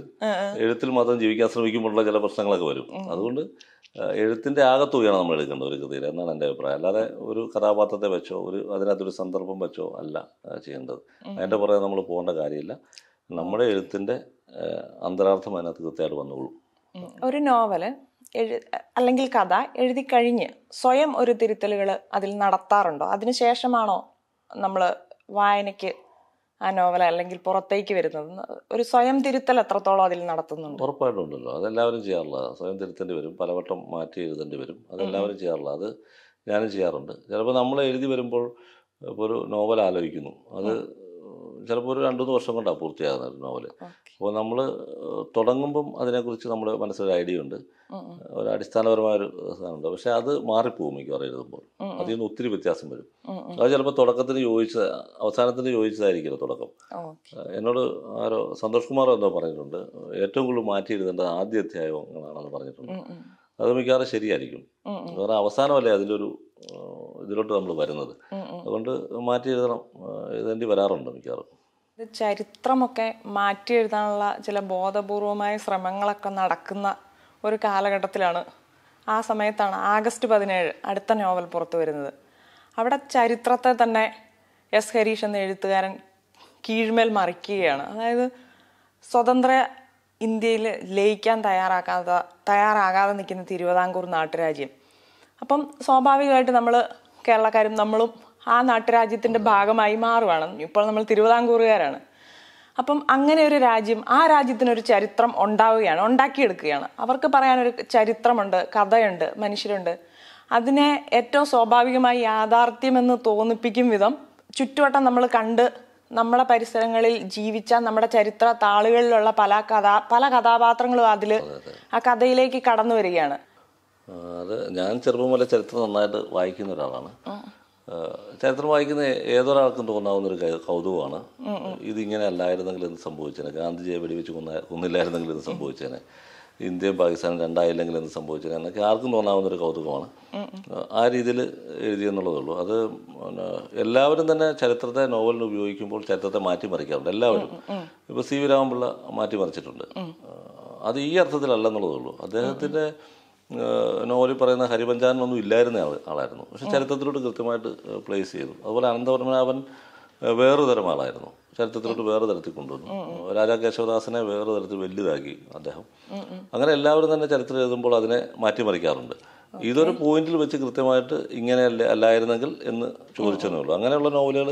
എഴുത്തിൽ മാത്രം ജീവിക്കാൻ ശ്രമിക്കുമ്പോഴുള്ള ചില പ്രശ്നങ്ങളൊക്കെ വരും അതുകൊണ്ട് എഴുത്തിന്റെ ആകത്തുകയാണ് നമ്മൾ എടുക്കേണ്ടത് ഒരു കൃതിയിൽ എന്നാണ് എൻ്റെ അഭിപ്രായം അല്ലാതെ ഒരു കഥാപാത്രത്തെ വെച്ചോ ഒരു അതിനകത്തൊരു സന്ദർഭം വെച്ചോ അല്ല ചെയ്യേണ്ടത് അതിൻ്റെ പുറകെ നമ്മൾ പോകേണ്ട കാര്യമില്ല നമ്മുടെ എഴുത്തിന്റെ അന്തരാർത്ഥം അതിനകത്ത് കൃത്യമായിട്ട് വന്നോളൂ ഒരു നോവല് എഴു അല്ലെങ്കിൽ കഥ കഴിഞ്ഞ് സ്വയം ഒരു തിരുത്തലുകൾ അതിൽ നടത്താറുണ്ടോ അതിനുശേഷമാണോ നമ്മൾ വായനയ്ക്ക് ആ നോവൽ അല്ലെങ്കിൽ പുറത്തേക്ക് വരുന്നത് ഒരു സ്വയം തിരുത്തൽ എത്രത്തോളം അതിൽ നടത്തുന്നുണ്ട് ഉറപ്പായിട്ടും ഉണ്ടല്ലോ അതെല്ലാവരും ചെയ്യാറുള്ളത് സ്വയം തിരുത്തേണ്ടി വരും പലവട്ടം മാറ്റി എഴുതേണ്ടി വരും അതെല്ലാവരും ചെയ്യാറുള്ളത് അത് ഞാനും ചെയ്യാറുണ്ട് ചിലപ്പോൾ നമ്മൾ എഴുതി വരുമ്പോൾ ഇപ്പോൾ ഒരു നോവൽ ആലോചിക്കുന്നു അത് ചിലപ്പോൾ ഒരു രണ്ടു മൂന്ന് വർഷം കൊണ്ടാണ് പൂർത്തിയാകുന്നത് നോവല് അപ്പോൾ നമ്മൾ തുടങ്ങുമ്പം അതിനെക്കുറിച്ച് നമ്മുടെ മനസ്സിലൊരു ഐഡിയ ഉണ്ട് ഒരു അടിസ്ഥാനപരമായ ഒരു സാധനമുണ്ട് പക്ഷെ അത് മാറിപ്പോകും എനിക്ക് പറയുമ്പോൾ അതിൽ നിന്ന് ഒത്തിരി വ്യത്യാസം വരും അത് ചിലപ്പോൾ തുടക്കത്തിന് യോജിച്ച അവസാനത്തിന് യോജിച്ചതായിരിക്കില്ല തുടക്കം എന്നോട് ആരോ സന്തോഷ് കുമാർ എന്തോ പറഞ്ഞിട്ടുണ്ട് ഏറ്റവും കൂടുതൽ മാറ്റി ആദ്യ അധ്യായങ്ങളാണെന്ന് പറഞ്ഞിട്ടുണ്ട് അത് മിക്കവാറും ശരിയായിരിക്കും കാരണം അവസാനമല്ലേ അതിലൊരു ഇതിലോട്ട് നമ്മൾ വരുന്നത് അതുകൊണ്ട് മാറ്റി എഴുതണം എഴുതേണ്ടി വരാറുണ്ട് മിക്കവാറും ചരിത്രമൊക്കെ മാറ്റി എഴുതാനുള്ള ചില ബോധപൂർവമായ ശ്രമങ്ങളൊക്കെ നടക്കുന്ന ഒരു കാലഘട്ടത്തിലാണ് ആ സമയത്താണ് ആഗസ്റ്റ് പതിനേഴ് അടുത്ത നോവൽ പുറത്തു വരുന്നത് അവിടെ ചരിത്രത്തെ തന്നെ എസ് ഹരീഷ് എന്ന എഴുത്തുകാരൻ കീഴ്മേൽ മറിക്കുകയാണ് അതായത് സ്വതന്ത്ര ഇന്ത്യയിൽ ലയിക്കാൻ തയ്യാറാക്കാതെ തയ്യാറാകാതെ നിൽക്കുന്ന തിരുവിതാംകൂർ നാട്ടുരാജ്യം അപ്പം സ്വാഭാവികമായിട്ട് നമ്മൾ കേരളക്കാരും നമ്മളും ആ നാട്ടുരാജ്യത്തിൻ്റെ ഭാഗമായി മാറുകയാണ് ഇപ്പോൾ നമ്മൾ തിരുവിതാംകൂറുകാരാണ് അപ്പം അങ്ങനെ ഒരു രാജ്യം ആ രാജ്യത്തിനൊരു ചരിത്രം ഉണ്ടാവുകയാണ് ഉണ്ടാക്കിയെടുക്കുകയാണ് അവർക്ക് പറയാനൊരു ചരിത്രമുണ്ട് കഥയുണ്ട് മനുഷ്യരുണ്ട് അതിനെ ഏറ്റവും സ്വാഭാവികമായി യാഥാർത്ഥ്യമെന്ന് തോന്നിപ്പിക്കും വിധം ചുറ്റുവട്ടം നമ്മൾ കണ്ട് നമ്മുടെ പരിസരങ്ങളിൽ ജീവിച്ച നമ്മുടെ ചരിത്ര താളുകളിലുള്ള പല കഥാ പല കഥാപാത്രങ്ങളും അതിൽ ആ കഥയിലേക്ക് കടന്നു വരികയാണ് അത് ഞാൻ ചെറുപ്പം മുതലേ ചരിത്രം നന്നായിട്ട് വായിക്കുന്ന ഒരാളാണ് ചരിത്രം വായിക്കുന്ന ഏതൊരാൾക്കും തോന്നാവുന്ന ഒരു കൗതുകമാണ് ഇതിങ്ങനെ അല്ലായിരുന്നെങ്കിൽ എന്ത് സംഭവിച്ചേനെ ഗാന്ധിജിയെ വെടിവെച്ച് കൊന്ന കൊന്നില്ലായിരുന്നെങ്കിൽ എന്ത് സംഭവിച്ചേനെ ഇന്ത്യയും പാകിസ്ഥാനും രണ്ടായില്ലെങ്കിൽ എന്ത് സംഭവിച്ചേനെ എന്നൊക്കെ ആർക്കും തോന്നാവുന്ന ഒരു കൗതുകമാണ് ആ രീതിയിൽ എഴുതിയെന്നുള്ളതേ ഉള്ളൂ അത് എല്ലാവരും തന്നെ ചരിത്രത്തെ നോവലിന് ഉപയോഗിക്കുമ്പോൾ ചരിത്രത്തെ മാറ്റിമറിക്കാറുണ്ട് എല്ലാവരും ഇപ്പോൾ സി വി രാമപിള്ള മാറ്റിമറിച്ചിട്ടുണ്ട് അത് ഈ അർത്ഥത്തിലല്ലെന്നുള്ളതേ ഉള്ളൂ അദ്ദേഹത്തിൻ്റെ നോവലിൽ പറയുന്ന ഹരിപഞ്ചാനൊന്നും ഇല്ലായിരുന്ന ആൾ ആളായിരുന്നു പക്ഷെ ചരിത്രത്തിലോട്ട് കൃത്യമായിട്ട് പ്ലേസ് ചെയ്തു അതുപോലെ അനന്തപത്മനാഭൻ വേറൊരു തരം ആളായിരുന്നു ചരിത്രത്തിലോട്ട് വേറെ തരത്തിൽ കൊണ്ടുവന്നു രാജാ കേശവദാസനെ വേറെ തരത്തിൽ വലുതാക്കി അദ്ദേഹം അങ്ങനെ എല്ലാവരും തന്നെ ചരിത്രം എഴുതുമ്പോൾ അതിനെ മാറ്റിമറിക്കാറുണ്ട് ഇതൊരു പോയിന്റിൽ വെച്ച് കൃത്യമായിട്ട് ഇങ്ങനെ അല്ലായിരുന്നെങ്കിൽ എന്ന് ചോദിച്ചതേ ഉള്ളൂ അങ്ങനെയുള്ള നോവലുകൾ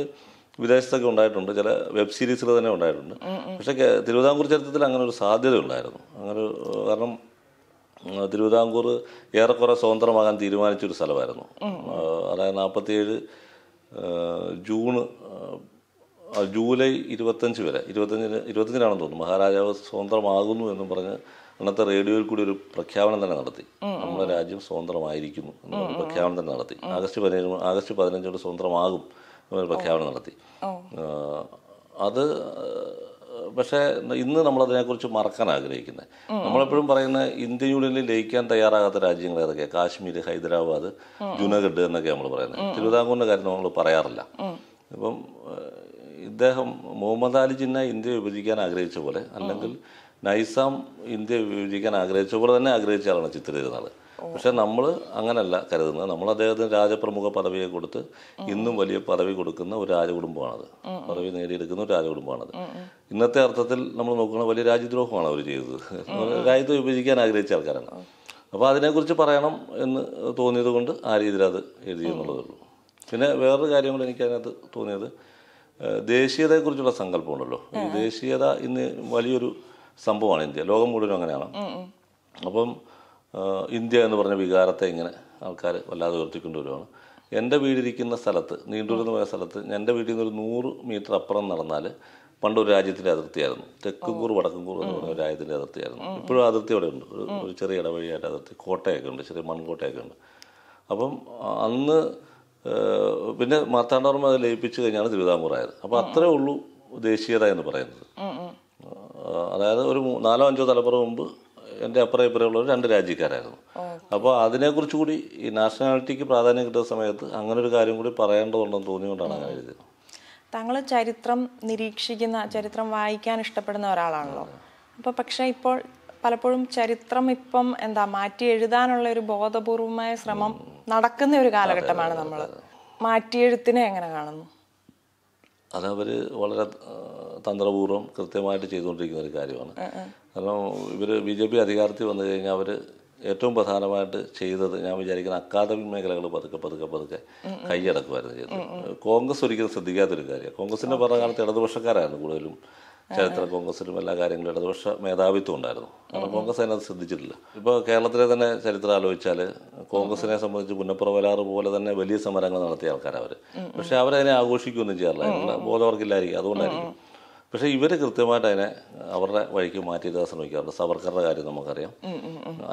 വിദേശത്തൊക്കെ ഉണ്ടായിട്ടുണ്ട് ചില വെബ് സീരീസിൽ തന്നെ ഉണ്ടായിട്ടുണ്ട് പക്ഷേ തിരുവിതാംകൂർ ചരിത്രത്തിൽ അങ്ങനെ ഒരു സാധ്യത ഉണ്ടായിരുന്നു അങ്ങനെ കാരണം തിരുവിതാംകൂർ ഏറെക്കുറെ സ്വതന്ത്രമാകാൻ തീരുമാനിച്ചൊരു സ്ഥലമായിരുന്നു അതായത് നാൽപ്പത്തിയേഴ് ജൂൺ ജൂലൈ ഇരുപത്തഞ്ച് വരെ ഇരുപത്തഞ്ചിന് ഇരുപത്തഞ്ചിനാണെന്ന് തോന്നുന്നു മഹാരാജാവ് സ്വതന്ത്രമാകുന്നു എന്നും പറഞ്ഞ് അന്നത്തെ റേഡിയോയിൽ കൂടി ഒരു പ്രഖ്യാപനം തന്നെ നടത്തി നമ്മുടെ രാജ്യം സ്വതന്ത്രമായിരിക്കുന്നു എന്നൊരു പ്രഖ്യാപനം തന്നെ നടത്തി ആഗസ്റ്റ് പതിനേഴ് ആഗസ്റ്റ് പതിനഞ്ചോട് സ്വതന്ത്രമാകും എന്നൊരു പ്രഖ്യാപനം നടത്തി അത് പക്ഷേ ഇന്ന് നമ്മൾ അതിനെക്കുറിച്ച് മറക്കാൻ ആഗ്രഹിക്കുന്നത് നമ്മളെപ്പോഴും പറയുന്ന ഇന്ത്യൻ യൂണിയനിൽ ലയിക്കാൻ തയ്യാറാകാത്ത രാജ്യങ്ങൾ ഏതൊക്കെ കാശ്മീർ ഹൈദരാബാദ് ജുനഗഡ് എന്നൊക്കെ നമ്മൾ പറയുന്നത് തിരുവിതാംകൂറിൻ്റെ കാര്യം നമ്മൾ പറയാറില്ല ഇപ്പം ഇദ്ദേഹം മുഹമ്മദ് അലി ജിന്ന ഇന്ത്യ വിഭജിക്കാൻ ആഗ്രഹിച്ച പോലെ അല്ലെങ്കിൽ നൈസാം ഇന്ത്യ വിഭജിക്കാൻ ആഗ്രഹിച്ച പോലെ തന്നെ ആഗ്രഹിച്ച ആളാണ് ചിത്രീകരണത് പക്ഷെ നമ്മൾ അങ്ങനല്ല കരുതുന്നത് നമ്മൾ അദ്ദേഹത്തിന് രാജപ്രമുഖ പദവിയെ കൊടുത്ത് ഇന്നും വലിയ പദവി കൊടുക്കുന്ന ഒരു രാജകുടുംബമാണത് പദവി നേടിയെടുക്കുന്ന ഒരു രാജകുടുംബമാണത് ഇന്നത്തെ അർത്ഥത്തിൽ നമ്മൾ നോക്കുന്ന വലിയ രാജ്യദ്രോഹമാണ് അവർ ചെയ്തത് രാജ്യത്തെ വിഭജിക്കാൻ ആഗ്രഹിച്ച ആൾക്കാരാണ് അപ്പോൾ അതിനെക്കുറിച്ച് പറയണം എന്ന് തോന്നിയത് കൊണ്ട് ആ രീതിയിൽ അത് എഴുതി എന്നുള്ളതേ ഉള്ളൂ പിന്നെ വേറൊരു കാര്യം കൂടെ എനിക്ക് തോന്നിയത് ദേശീയതയെക്കുറിച്ചുള്ള സങ്കല്പമുണ്ടല്ലോ ഈ ദേശീയത ഇന്ന് വലിയൊരു സംഭവമാണ് ഇന്ത്യ ലോകം മുഴുവനും അങ്ങനെയാണ് അപ്പം ഇന്ത്യ എന്ന് പറഞ്ഞ വികാരത്തെ ഇങ്ങനെ ആൾക്കാർ വല്ലാതെ ഉയർത്തിക്കൊണ്ടുവരുവാണ് എൻ്റെ വീടിരിക്കുന്ന സ്ഥലത്ത് നീണ്ടൂരെന്ന് പോയ സ്ഥലത്ത് എൻ്റെ വീട്ടിൽ നിന്ന് ഒരു നൂറ് മീറ്റർ അപ്പുറം നടന്നാൽ പണ്ടൊരു രാജ്യത്തിൻ്റെ അതിർത്തിയായിരുന്നു തെക്കുംകൂർ വടക്കുംകൂർ എന്ന് പറഞ്ഞ രാജ്യത്തിൻ്റെ അതിർത്തിയായിരുന്നു ഇപ്പോഴും അതിർത്തി അവിടെ ഉണ്ട് ഒരു ചെറിയ ഇടവഴിയായിട്ട് അതിർത്തി കോട്ടയൊക്കെ ഉണ്ട് ചെറിയ മൺകോട്ടയൊക്കെ ഉണ്ട് അപ്പം അന്ന് പിന്നെ മാർത്താണ്ഡവർമ്മ അത് ലയിപ്പിച്ചു കഴിഞ്ഞാണ് ആയത് അപ്പോൾ അത്രേ ഉള്ളൂ ദേശീയത എന്ന് പറയുന്നത് അതായത് ഒരു നാലോ അഞ്ചോ തലമുറ മുമ്പ് എൻ്റെ അപ്പുറം ഇപ്പുറമുള്ളവർ രണ്ട് രാജ്യക്കാരായിരുന്നു അപ്പോൾ അതിനെക്കുറിച്ച് കൂടി ഈ നാഷണാലിറ്റിക്ക് പ്രാധാന്യം കിട്ടുന്ന സമയത്ത് അങ്ങനെ ഒരു കാര്യം കൂടി പറയേണ്ടതുണ്ടെന്ന് തോന്നിയുകൊണ്ടാണ് അങ്ങനെ എഴുതിയത് താങ്കൾ ചരിത്രം നിരീക്ഷിക്കുന്ന ചരിത്രം വായിക്കാൻ ഇഷ്ടപ്പെടുന്ന ഒരാളാണല്ലോ അപ്പോൾ പക്ഷേ ഇപ്പോൾ പലപ്പോഴും ചരിത്രം ഇപ്പം എന്താ മാറ്റി എഴുതാനുള്ള ഒരു ബോധപൂർവമായ ശ്രമം നടക്കുന്ന ഒരു കാലഘട്ടമാണ് നമ്മൾ മാറ്റിയെഴുത്തിനെ എങ്ങനെ കാണുന്നു അതവർ വളരെ തന്ത്രപൂർവ്വം കൃത്യമായിട്ട് ചെയ്തുകൊണ്ടിരിക്കുന്ന ഒരു കാര്യമാണ് കാരണം ഇവർ ബി ജെ പി അധികാരത്തിൽ വന്നു കഴിഞ്ഞാൽ അവർ ഏറ്റവും പ്രധാനമായിട്ട് ചെയ്തത് ഞാൻ വിചാരിക്കുന്ന അക്കാദമിക് മേഖലകൾ പതുക്കെ പതുക്കെ പതുക്കെ കൈയടക്കുമായിരുന്നു ചെയ്തത് കോൺഗ്രസ് ഒരിക്കലും ശ്രദ്ധിക്കാത്തൊരു കാര്യമാണ് കോൺഗ്രസിൻ്റെ കാലത്ത് ഇടതുപക്ഷക്കാരായിരുന്നു കൂടുതലും ചരിത്ര കോൺഗ്രസിലും എല്ലാ കാര്യങ്ങളും ഇടതുപക്ഷ മേധാവിത്വം ഉണ്ടായിരുന്നു കാരണം കോൺഗ്രസ് അതിനകത്ത് ശ്രദ്ധിച്ചിട്ടില്ല ഇപ്പോൾ കേരളത്തിലെ തന്നെ ചരിത്രം ആലോചിച്ചാൽ കോൺഗ്രസിനെ സംബന്ധിച്ച് പുന്നപ്പുറവലാറ് പോലെ തന്നെ വലിയ സമരങ്ങൾ നടത്തിയ ആൾക്കാരവർ പക്ഷേ അവരതിനെ ആഘോഷിക്കുകയൊന്നും ചെയ്യാറില്ല ബോധവർക്കില്ലായിരിക്കും അതുകൊണ്ടായിരിക്കും പക്ഷേ ഇവർ കൃത്യമായിട്ട് അതിനെ അവരുടെ വഴിക്ക് മാറ്റിയെടുക്കാൻ ശ്രമിക്കാറുണ്ട് സവർക്കറുടെ കാര്യം നമുക്കറിയാം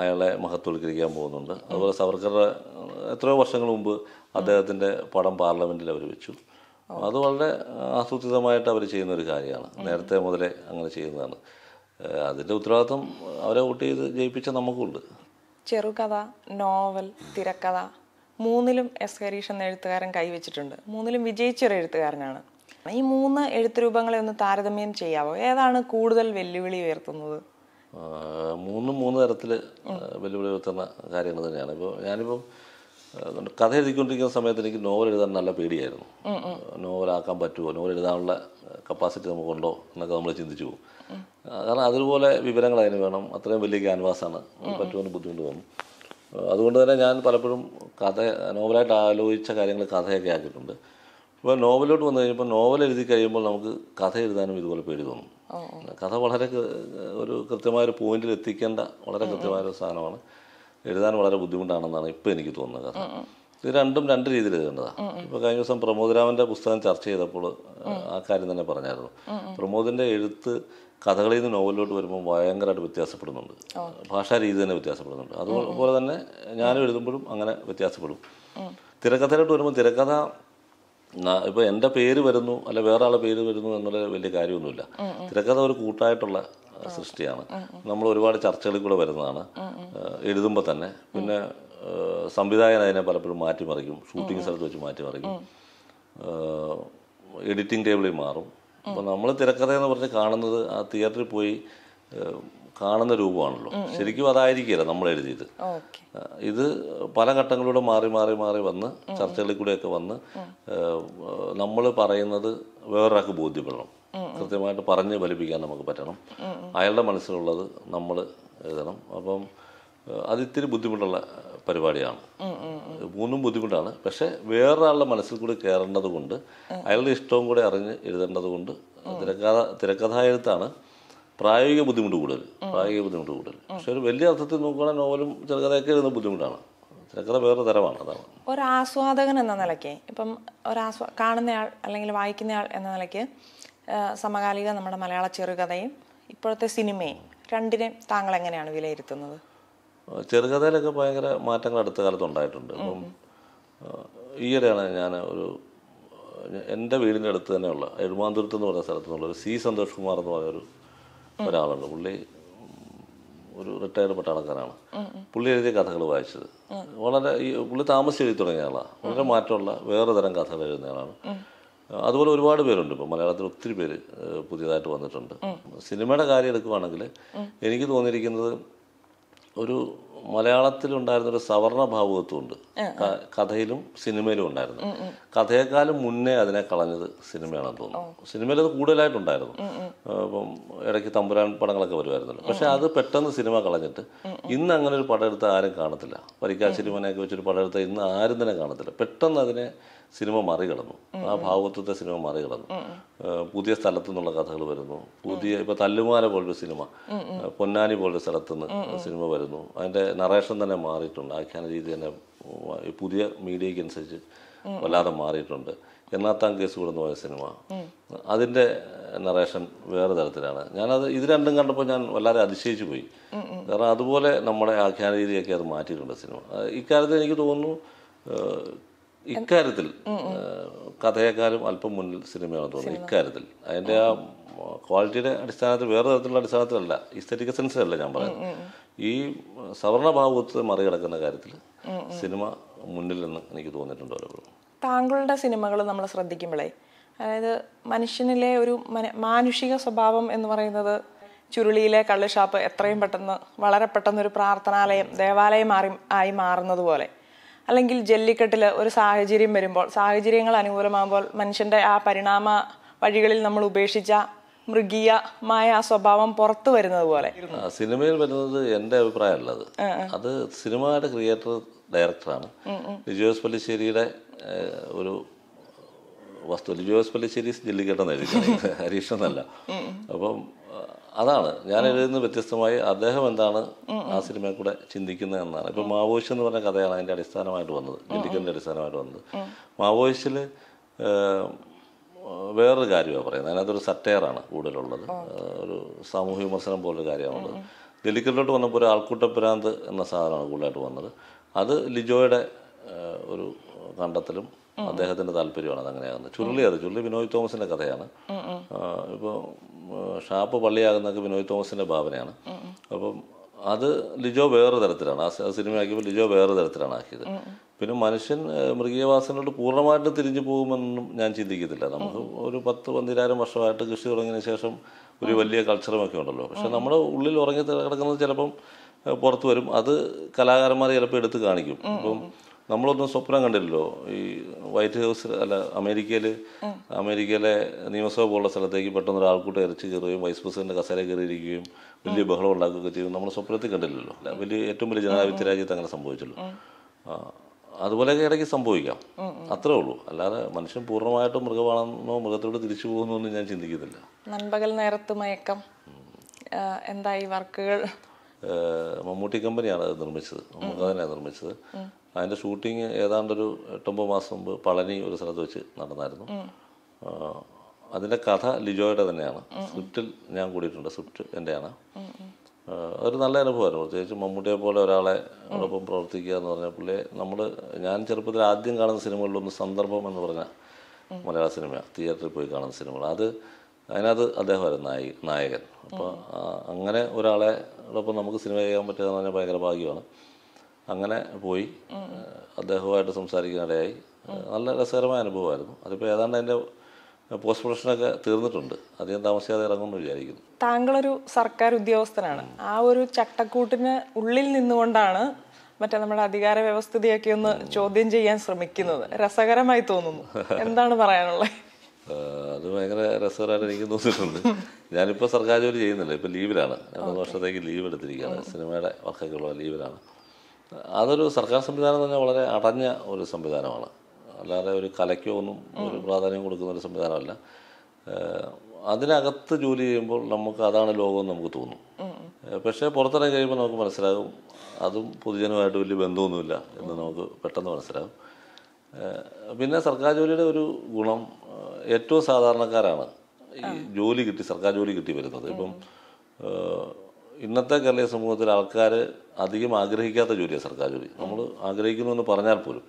അയാളെ മഹത്വൽക്കരിക്കാൻ പോകുന്നുണ്ട് അതുപോലെ സവർക്കറുടെ എത്രയോ വർഷങ്ങൾ മുമ്പ് അദ്ദേഹത്തിൻ്റെ പടം പാർലമെൻറ്റിൽ അവർ വെച്ചു അത് വളരെ ആസൂത്രിതമായിട്ട് അവർ ചെയ്യുന്ന ഒരു കാര്യമാണ് നേരത്തെ മുതലേ അങ്ങനെ ചെയ്യുന്നതാണ് അതിൻ്റെ ഉത്തരവാദിത്വം അവരെ വോട്ട് ചെയ്ത് ജയിപ്പിച്ച നമുക്കുണ്ട് ചെറുകഥ നോവൽ തിരക്കഥ മൂന്നിലും എസ് ഹരീഷ് എന്ന എഴുത്തുകാരൻ കൈവച്ചിട്ടുണ്ട് മൂന്നിലും വിജയിച്ചൊരു എഴുത്തുകാരനാണ് അപ്പം ഈ മൂന്ന് എഴുത്ത് രൂപങ്ങളെ ഒന്ന് താരതമ്യം ചെയ്യാവോ ഏതാണ് കൂടുതൽ വെല്ലുവിളി ഉയർത്തുന്നത് മൂന്നും മൂന്ന് തരത്തിൽ വെല്ലുവിളി ഉയർത്തുന്ന കാര്യങ്ങൾ തന്നെയാണ് ഇപ്പോൾ ഞാനിപ്പോൾ കഥ എഴുതിക്കൊണ്ടിരിക്കുന്ന സമയത്ത് എനിക്ക് നോവൽ എഴുതാൻ നല്ല പേടിയായിരുന്നു നോവലാക്കാൻ പറ്റുമോ നോവൽ എഴുതാനുള്ള കപ്പാസിറ്റി നമുക്കുണ്ടോ എന്നൊക്കെ നമ്മൾ ചിന്തിച്ചു പോകും കാരണം അതുപോലെ വിവരങ്ങൾ അതിന് വേണം അത്രയും വലിയ ക്യാൻവാസാണ് പറ്റുമെന്ന് ബുദ്ധിമുട്ട് തോന്നും അതുകൊണ്ട് തന്നെ ഞാൻ പലപ്പോഴും കഥ നോവലായിട്ട് ആലോചിച്ച കാര്യങ്ങൾ കഥയൊക്കെ ആക്കിയിട്ടുണ്ട് ഇപ്പോൾ നോവലോട്ട് വന്നു കഴിഞ്ഞപ്പോൾ നോവൽ എഴുതി കഴിയുമ്പോൾ നമുക്ക് കഥ എഴുതാനും ഇതുപോലെ പേടി തോന്നും കഥ വളരെ ഒരു കൃത്യമായ ഒരു പോയിന്റിൽ എത്തിക്കേണ്ട വളരെ കൃത്യമായ ഒരു സാധനമാണ് എഴുതാൻ വളരെ ബുദ്ധിമുട്ടാണെന്നാണ് ഇപ്പോൾ എനിക്ക് തോന്നുന്നത് കഥ ഇത് രണ്ടും രണ്ട് രീതിയിൽ എഴുതേണ്ടതാണ് ഇപ്പോൾ കഴിഞ്ഞ ദിവസം പ്രമോദ് പുസ്തകം ചർച്ച ചെയ്തപ്പോൾ ആ കാര്യം തന്നെ പറഞ്ഞായിരുന്നു പ്രമോദിൻ്റെ എഴുത്ത് കഥകളിൽ നിന്ന് നോവലിലോട്ട് വരുമ്പോൾ ഭയങ്കരമായിട്ട് വ്യത്യാസപ്പെടുന്നുണ്ട് ഭാഷാ രീതി തന്നെ വ്യത്യാസപ്പെടുന്നുണ്ട് അതുപോലെ തന്നെ ഞാനും എഴുതുമ്പോഴും അങ്ങനെ വ്യത്യാസപ്പെടും തിരക്കഥയിലോട്ട് വരുമ്പോൾ തിരക്കഥ ഇപ്പൊ എൻ്റെ പേര് വരുന്നു അല്ലെ വേറെ ആളെ പേര് വരുന്നു എന്നുള്ള വലിയ കാര്യമൊന്നുമില്ല തിരക്കഥ ഒരു കൂട്ടായിട്ടുള്ള സൃഷ്ടിയാണ് നമ്മൾ ഒരുപാട് ചർച്ചകളിൽ കൂടെ വരുന്നതാണ് എഴുതുമ്പോൾ തന്നെ പിന്നെ സംവിധായകൻ അതിനെ പലപ്പോഴും മാറ്റിമറിക്കും ഷൂട്ടിംഗ് സ്ഥലത്ത് വെച്ച് മാറ്റിമറിക്കും എഡിറ്റിംഗ് ടേബിളിൽ മാറും അപ്പോൾ നമ്മൾ തിരക്കഥ എന്ന് പറഞ്ഞ് കാണുന്നത് ആ തിയേറ്ററിൽ പോയി കാണുന്ന രൂപമാണല്ലോ ശരിക്കും അതായിരിക്കില്ല നമ്മൾ എഴുതിയത് ഇത് പല ഘട്ടങ്ങളിലൂടെ മാറി മാറി മാറി വന്ന് ചർച്ചകളിൽ കൂടെയൊക്കെ വന്ന് നമ്മൾ പറയുന്നത് വേറൊരാൾക്ക് ബോധ്യപ്പെടണം കൃത്യമായിട്ട് പറഞ്ഞ് ഫലിപ്പിക്കാൻ നമുക്ക് പറ്റണം അയാളുടെ മനസ്സിലുള്ളത് നമ്മൾ എഴുതണം അപ്പം അതിത്തിരി ബുദ്ധിമുട്ടുള്ള പരിപാടിയാണ് മൂന്നും ബുദ്ധിമുട്ടാണ് പക്ഷെ വേറൊരാളുടെ മനസ്സിൽ കൂടി കയറേണ്ടത് കൊണ്ട് അയാളുടെ ഇഷ്ടവും കൂടെ അറിഞ്ഞ് എഴുതേണ്ടത് കൊണ്ട് തിരക്കഥ തിരക്കഥാ എഴുത്താണ് പ്രായോഗിക ബുദ്ധിമുട്ട് കൂടുതൽ പ്രായോഗിക ബുദ്ധിമുട്ട് കൂടുതൽ പക്ഷെ ഒരു വലിയ അർത്ഥത്തിൽ നോക്കുകയാണെങ്കിൽ നോവലും ചെറുകഥയൊക്കെ എഴുതുന്ന ബുദ്ധിമുട്ടാണ് ചെറുകഥ വേറെ തരമാണ് അതാണ് ഒരു ആസ്വാദകൻ എന്ന നിലയ്ക്ക് ഇപ്പം ഒരു കാണുന്നയാൾ അല്ലെങ്കിൽ വായിക്കുന്നയാൾ എന്ന നിലയ്ക്ക് സമകാലിക നമ്മുടെ മലയാള ചെറുകഥയും ഇപ്പോഴത്തെ സിനിമയും രണ്ടിനെയും താങ്കൾ എങ്ങനെയാണ് വിലയിരുത്തുന്നത് ചെറുകഥയിലൊക്കെ ഭയങ്കര മാറ്റങ്ങൾ അടുത്ത കാലത്ത് ഉണ്ടായിട്ടുണ്ട് അപ്പം ഈയിടെയാണ് ഞാൻ ഒരു എൻ്റെ വീടിൻ്റെ അടുത്ത് തന്നെയുള്ള എഴുമാന്തുരത്ത് എന്ന് പറയുന്ന സ്ഥലത്തു നിന്നുള്ള ഒരു സി സന്തോഷ് കുമാർ എന്ന് ഒരു ഒരാളുണ്ട് പുള്ളി ഒരു റിട്ടയർഡ് പട്ടാളക്കാരാണ് പുള്ളി എഴുതിയ കഥകൾ വായിച്ചത് വളരെ ഈ പുള്ളി താമസിച്ച് എഴുതി തുടങ്ങിയ ആളാണ് വളരെ മാറ്റമുള്ള വേറെ തരം കഥകൾ എഴുതുന്ന ആളാണ് അതുപോലെ ഒരുപാട് പേരുണ്ട് ഇപ്പം മലയാളത്തിൽ ഒത്തിരി പേര് പുതിയതായിട്ട് വന്നിട്ടുണ്ട് സിനിമയുടെ കാര്യം എടുക്കുവാണെങ്കിൽ എനിക്ക് തോന്നിയിരിക്കുന്നത് ഒരു മലയാളത്തിലുണ്ടായിരുന്നൊരു സവർണ ഭാവുകത്വമുണ്ട് കഥയിലും സിനിമയിലും ഉണ്ടായിരുന്നു കഥയെക്കാളും മുന്നേ അതിനെ കളഞ്ഞത് സിനിമയാണെന്ന് തോന്നുന്നു സിനിമയിൽ അത് കൂടുതലായിട്ടുണ്ടായിരുന്നു ഇപ്പം ഇടയ്ക്ക് തമ്പുരാൻ പടങ്ങളൊക്കെ വരുമായിരുന്നല്ലോ പക്ഷെ അത് പെട്ടെന്ന് സിനിമ കളഞ്ഞിട്ട് ഇന്ന് അങ്ങനെ ഒരു പടം എടുത്ത് ആരും കാണത്തില്ല പരിക്കാശ്ശേരി മനയൊക്കെ വെച്ചൊരു പടം എടുത്ത ഇന്ന് ആരും തന്നെ കാണത്തില്ല പെട്ടെന്ന് അതിനെ സിനിമ മറികടന്നു ആ ഭാവത്വത്തെ സിനിമ മറികടന്നു പുതിയ സ്ഥലത്തു നിന്നുള്ള കഥകൾ വരുന്നു പുതിയ ഇപ്പൊ തല്ലുമാല പോലൊരു സിനിമ പൊന്നാനി പോലൊരു സ്ഥലത്തു നിന്ന് സിനിമ വരുന്നു അതിന്റെ നറേഷൻ തന്നെ മാറിയിട്ടുണ്ട് ആഖ്യാന രീതി തന്നെ പുതിയ മീഡിയയ്ക്ക് അനുസരിച്ച് വല്ലാതെ മാറിയിട്ടുണ്ട് എന്നാത്താം കേസ് കൊടുന്ന പോയ സിനിമ അതിന്റെ നറേഷൻ വേറെ തരത്തിലാണ് ഞാനത് ഇത് രണ്ടും കണ്ടപ്പോൾ ഞാൻ വല്ലാതെ അതിശയിച്ചു പോയി കാരണം അതുപോലെ നമ്മുടെ ആഖ്യാന രീതിയൊക്കെ അത് മാറ്റിയിട്ടുണ്ട് സിനിമ ഇക്കാര്യത്തിൽ എനിക്ക് തോന്നുന്നു ഇക്കാര്യത്തിൽ കഥയേക്കാളും അല്പം മുന്നിൽ സിനിമയാണെന്ന് തോന്നുന്നു ഇക്കാര്യത്തിൽ അതിൻ്റെ ആ ക്വാളിറ്റിയുടെ അടിസ്ഥാനത്തിൽ വേറെ തരത്തിലുള്ള അടിസ്ഥാനത്തിലല്ല ഇസ്തറ്റിക് സെൻസിലല്ല ഞാൻ പറയുന്നത് ഈ സവർണ ഭാവത്തെ മറികടക്കുന്ന കാര്യത്തിൽ സിനിമ മുന്നിൽ നിന്ന് എനിക്ക് തോന്നിയിട്ടുണ്ട് താങ്കളുടെ സിനിമകൾ നമ്മൾ ശ്രദ്ധിക്കുമ്പോഴേ അതായത് മനുഷ്യനിലെ ഒരു മാനുഷിക സ്വഭാവം എന്ന് പറയുന്നത് ചുരുളിയിലെ കള്ളുഷാപ്പ് എത്രയും പെട്ടെന്ന് വളരെ പെട്ടെന്ന് ഒരു പ്രാർത്ഥനാലയം ദേവാലയം മാറി ആയി മാറുന്നത് പോലെ അല്ലെങ്കിൽ ജല്ലിക്കെട്ടിൽ ഒരു സാഹചര്യം വരുമ്പോൾ സാഹചര്യങ്ങൾ അനുകൂലമാകുമ്പോൾ മനുഷ്യൻ്റെ ആ പരിണാമ വഴികളിൽ നമ്മൾ ഉപേക്ഷിച്ച മൃഗീയമായ ആ സ്വഭാവം പുറത്തു വരുന്നത് പോലെ സിനിമയിൽ വരുന്നത് എൻ്റെ അഭിപ്രായമല്ലത് അത് സിനിമയുടെ ക്രിയേറ്റർ ഡയറക്ടറാണ് ലിജോസ് പല്ലിശ്ശേരിയുടെ ഒരു വസ്തു ലിജോസ് പല്ലിശ്ശേരി ജെല്ലിക്കെട്ടെന്ന് ഹരീഷ് എന്നല്ല അപ്പം അതാണ് ഞാൻ എഴുതുന്ന വ്യത്യസ്തമായി അദ്ദേഹം എന്താണ് ആ സിനിമയെ കൂടെ ചിന്തിക്കുന്നത് എന്നാണ് ഇപ്പൊ മാവോയിസ്റ്റ് എന്ന് പറഞ്ഞ കഥയാണ് അതിന്റെ അടിസ്ഥാനമായിട്ട് വന്നത് ചിന്തിക്കുന്നതിന്റെ അടിസ്ഥാനമായിട്ട് വന്നത് മാവോയിസ്റ്റില് വേറൊരു കാര്യമാണ് പറയുന്നത് അതിനകത്തൊരു സറ്റയറാണ് കൂടുതലുള്ളത് ഒരു സാമൂഹ്യ വിമർശനം പോലൊരു കാര്യമാണുള്ളത് ദലിക്കലിലോട്ട് വന്നപ്പോൾ ഒരു ആൾക്കൂട്ടപ്രാന്ത് എന്ന സാധനമാണ് കൂടുതലായിട്ട് വന്നത് അത് ലിജോയുടെ ഒരു കണ്ടെത്തലും അദ്ദേഹത്തിന്റെ താല്പര്യമാണ് അതങ്ങനെയാകുന്നത് ചുരുളി അത് ചുരുളി വിനോയ് തോമസിന്റെ കഥയാണ് ഇപ്പൊ ഷാപ്പ് പള്ളിയാകുന്നൊക്കെ വിനോയ് തോമസിന്റെ ഭാവനയാണ് അപ്പം അത് ലിജോ വേറെ തരത്തിലാണ് ആ സിനിമ ആക്കിയപ്പോൾ ലിജോ വേറെ തരത്തിലാണ് ആക്കിയത് പിന്നെ മനുഷ്യൻ മൃഗീയവാസനോട് പൂർണ്ണമായിട്ട് തിരിഞ്ഞു പോകുമെന്നും ഞാൻ ചിന്തിക്കത്തില്ല നമുക്ക് ഒരു പത്ത് പന്തിരായിരം വർഷമായിട്ട് കൃഷി തുടങ്ങിയതിന് ശേഷം ഒരു വലിയ കൾച്ചറുമൊക്കെ ഉണ്ടല്ലോ പക്ഷെ നമ്മൾ ഉള്ളിൽ ഉറങ്ങി കിടക്കുന്നത് ചിലപ്പം പുറത്തു വരും അത് കലാകാരന്മാരെ ചിലപ്പോൾ എടുത്ത് കാണിക്കും അപ്പം നമ്മളൊന്നും സ്വപ്നം കണ്ടില്ലല്ലോ ഈ വൈറ്റ് ഹൗസ് അല്ല അമേരിക്കയിൽ അമേരിക്കയിലെ നിയമസഭ പോലുള്ള സ്ഥലത്തേക്ക് പെട്ടെന്ന് ഒരാൾക്കൂട്ടം ഇറച്ചി കയറുകയും വൈസ് പ്രസിഡന്റ് കസേര കയറിയിരിക്കുകയും വലിയ ബഹളം ഉണ്ടാക്കുകയൊക്കെ ചെയ്യും നമ്മൾ സ്വപ്നത്തിൽ കണ്ടില്ലല്ലോ വലിയ ഏറ്റവും വലിയ ജനാധിപത്യ രാജ്യത്ത് അങ്ങനെ സംഭവിച്ചല്ലോ അതുപോലെയൊക്കെ ഇടയ്ക്ക് സംഭവിക്കാം അത്രേ ഉള്ളൂ അല്ലാതെ മനുഷ്യൻ പൂർണ്ണമായിട്ടും മൃഗമാണെന്നോ മൃഗത്തോട് തിരിച്ചു പോകുന്നോ ഞാൻ ചിന്തിക്കുന്നില്ല നൻപകൽ നേരത്ത് മയക്കം എന്തായി വർക്കുകൾ മമ്മൂട്ടി കമ്പനിയാണ് അത് നിർമ്മിച്ചത് മമ്മൂക്കാതനാണ് നിർമ്മിച്ചത് അതിൻ്റെ ഷൂട്ടിങ് ഏതാണ്ടൊരു എട്ടൊമ്പത് മാസം മുമ്പ് പളനി ഒരു സ്ഥലത്ത് വെച്ച് നടന്നായിരുന്നു അതിൻ്റെ കഥ ലിജോയുടെ തന്നെയാണ് സ്വിഫ്റ്റിൽ ഞാൻ കൂടിയിട്ടുണ്ട് സ്ക്രിപ്റ്റ് എൻ്റെയാണ് അതൊരു നല്ല അനുഭവമായിരുന്നു പ്രത്യേകിച്ച് മമ്മൂട്ടിയെ പോലെ ഒരാളെ ഒപ്പം പ്രവർത്തിക്കുക എന്ന് പറഞ്ഞ പുള്ളിയെ നമ്മൾ ഞാൻ ചെറുപ്പത്തിൽ ആദ്യം കാണുന്ന സിനിമകളിലൊന്ന് സന്ദർഭം എന്ന് പറഞ്ഞ മലയാള സിനിമ തിയേറ്ററിൽ പോയി കാണുന്ന സിനിമകൾ അത് അതിനകത്ത് അദ്ദേഹമായിരുന്നു നായി നായകൻ അപ്പോൾ അങ്ങനെ ഒരാളെ ഒപ്പം നമുക്ക് സിനിമ ചെയ്യാൻ പറ്റുക എന്ന് പറഞ്ഞാൽ ഭയങ്കര ഭാഗ്യമാണ് അങ്ങനെ പോയി അദ്ദേഹവുമായിട്ട് സംസാരിക്കാനിടയായി നല്ല രസകരമായ അനുഭവമായിരുന്നു അതിപ്പോൾ ഏതാണ്ട് അതിൻ്റെ പോസ്റ്റ് പ്രൊഡക്ഷനൊക്കെ തീർന്നിട്ടുണ്ട് അധികം താമസിയാതെ ഇറങ്ങുമെന്ന് വിചാരിക്കുന്നു താങ്കളൊരു സർക്കാർ ഉദ്യോഗസ്ഥനാണ് ആ ഒരു ചട്ടക്കൂട്ടിന് ഉള്ളിൽ നിന്നുകൊണ്ടാണ് മറ്റേ നമ്മുടെ അധികാര വ്യവസ്ഥിതിയൊക്കെ ഒന്ന് ചോദ്യം ചെയ്യാൻ ശ്രമിക്കുന്നത് രസകരമായി തോന്നുന്നു എന്താണ് പറയാനുള്ളത് അത് ഭയങ്കര രസകരമായിട്ട് എനിക്ക് തോന്നിയിട്ടുണ്ട് ഞാനിപ്പോൾ സർക്കാർ ജോലി ചെയ്യുന്നില്ല ഇപ്പോൾ ലീവിലാണ് മൂന്ന് വർഷത്തേക്ക് ലീവ് എടുത്തിരിക്കുകയാണ് സിനിമയുടെ വർക്കൊക്കെ ഉള്ള ലീവിലാണ് അതൊരു സർക്കാർ സംവിധാനം എന്ന് പറഞ്ഞാൽ വളരെ അടഞ്ഞ ഒരു സംവിധാനമാണ് അല്ലാതെ ഒരു കലയ്ക്കോ ഒന്നും ഒരു പ്രാധാന്യം കൊടുക്കുന്ന ഒരു സംവിധാനമല്ല അതിനകത്ത് ജോലി ചെയ്യുമ്പോൾ നമുക്ക് അതാണ് ലോകം നമുക്ക് തോന്നും പക്ഷേ പുറത്തിറങ്ങി കഴിയുമ്പോൾ നമുക്ക് മനസ്സിലാകും അതും പൊതുജനമായിട്ട് വലിയ ബന്ധമൊന്നുമില്ല എന്ന് നമുക്ക് പെട്ടെന്ന് മനസ്സിലാകും പിന്നെ സർക്കാർ ജോലിയുടെ ഒരു ഗുണം ഏറ്റവും സാധാരണക്കാരാണ് ഈ ജോലി കിട്ടി സർക്കാർ ജോലി കിട്ടി വരുന്നത് ഇപ്പം ഇന്നത്തെ കേരളീയ സമൂഹത്തിൽ ആൾക്കാർ അധികം ആഗ്രഹിക്കാത്ത ജോലിയാണ് സർക്കാർ ജോലി നമ്മൾ ആഗ്രഹിക്കുന്നു എന്ന് പറഞ്ഞാൽ പോലും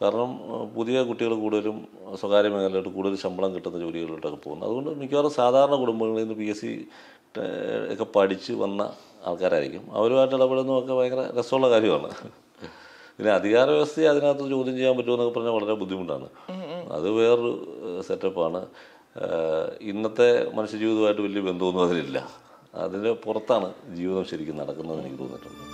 കാരണം പുതിയ കുട്ടികൾ കൂടുതലും സ്വകാര്യ മേഖലയിലോട്ട് കൂടുതൽ ശമ്പളം കിട്ടുന്ന ജോലികളിലോട്ടൊക്കെ പോകുന്നു അതുകൊണ്ട് മിക്കവാറും സാധാരണ കുടുംബങ്ങളിൽ നിന്ന് പി എസ് സി ഒക്കെ പഠിച്ച് വന്ന ആൾക്കാരായിരിക്കും അവരുമായിട്ട് ഇടപെടുന്നതൊക്കെ ഭയങ്കര രസമുള്ള കാര്യമാണ് പിന്നെ അധികാര വ്യവസ്ഥയെ അതിനകത്ത് ചോദ്യം ചെയ്യാൻ പറ്റുമെന്നൊക്കെ പറഞ്ഞാൽ വളരെ ബുദ്ധിമുട്ടാണ് അത് വേറൊരു സെറ്റപ്പാണ് ഇന്നത്തെ മനുഷ്യജീവിതമായിട്ട് വലിയ ബന്ധമൊന്നും അതിലില്ല അതിന് പുറത്താണ് ജീവിതം ശരിക്കും നടക്കുന്നതെന്ന് എനിക്ക് തോന്നിയിട്ടുണ്ട്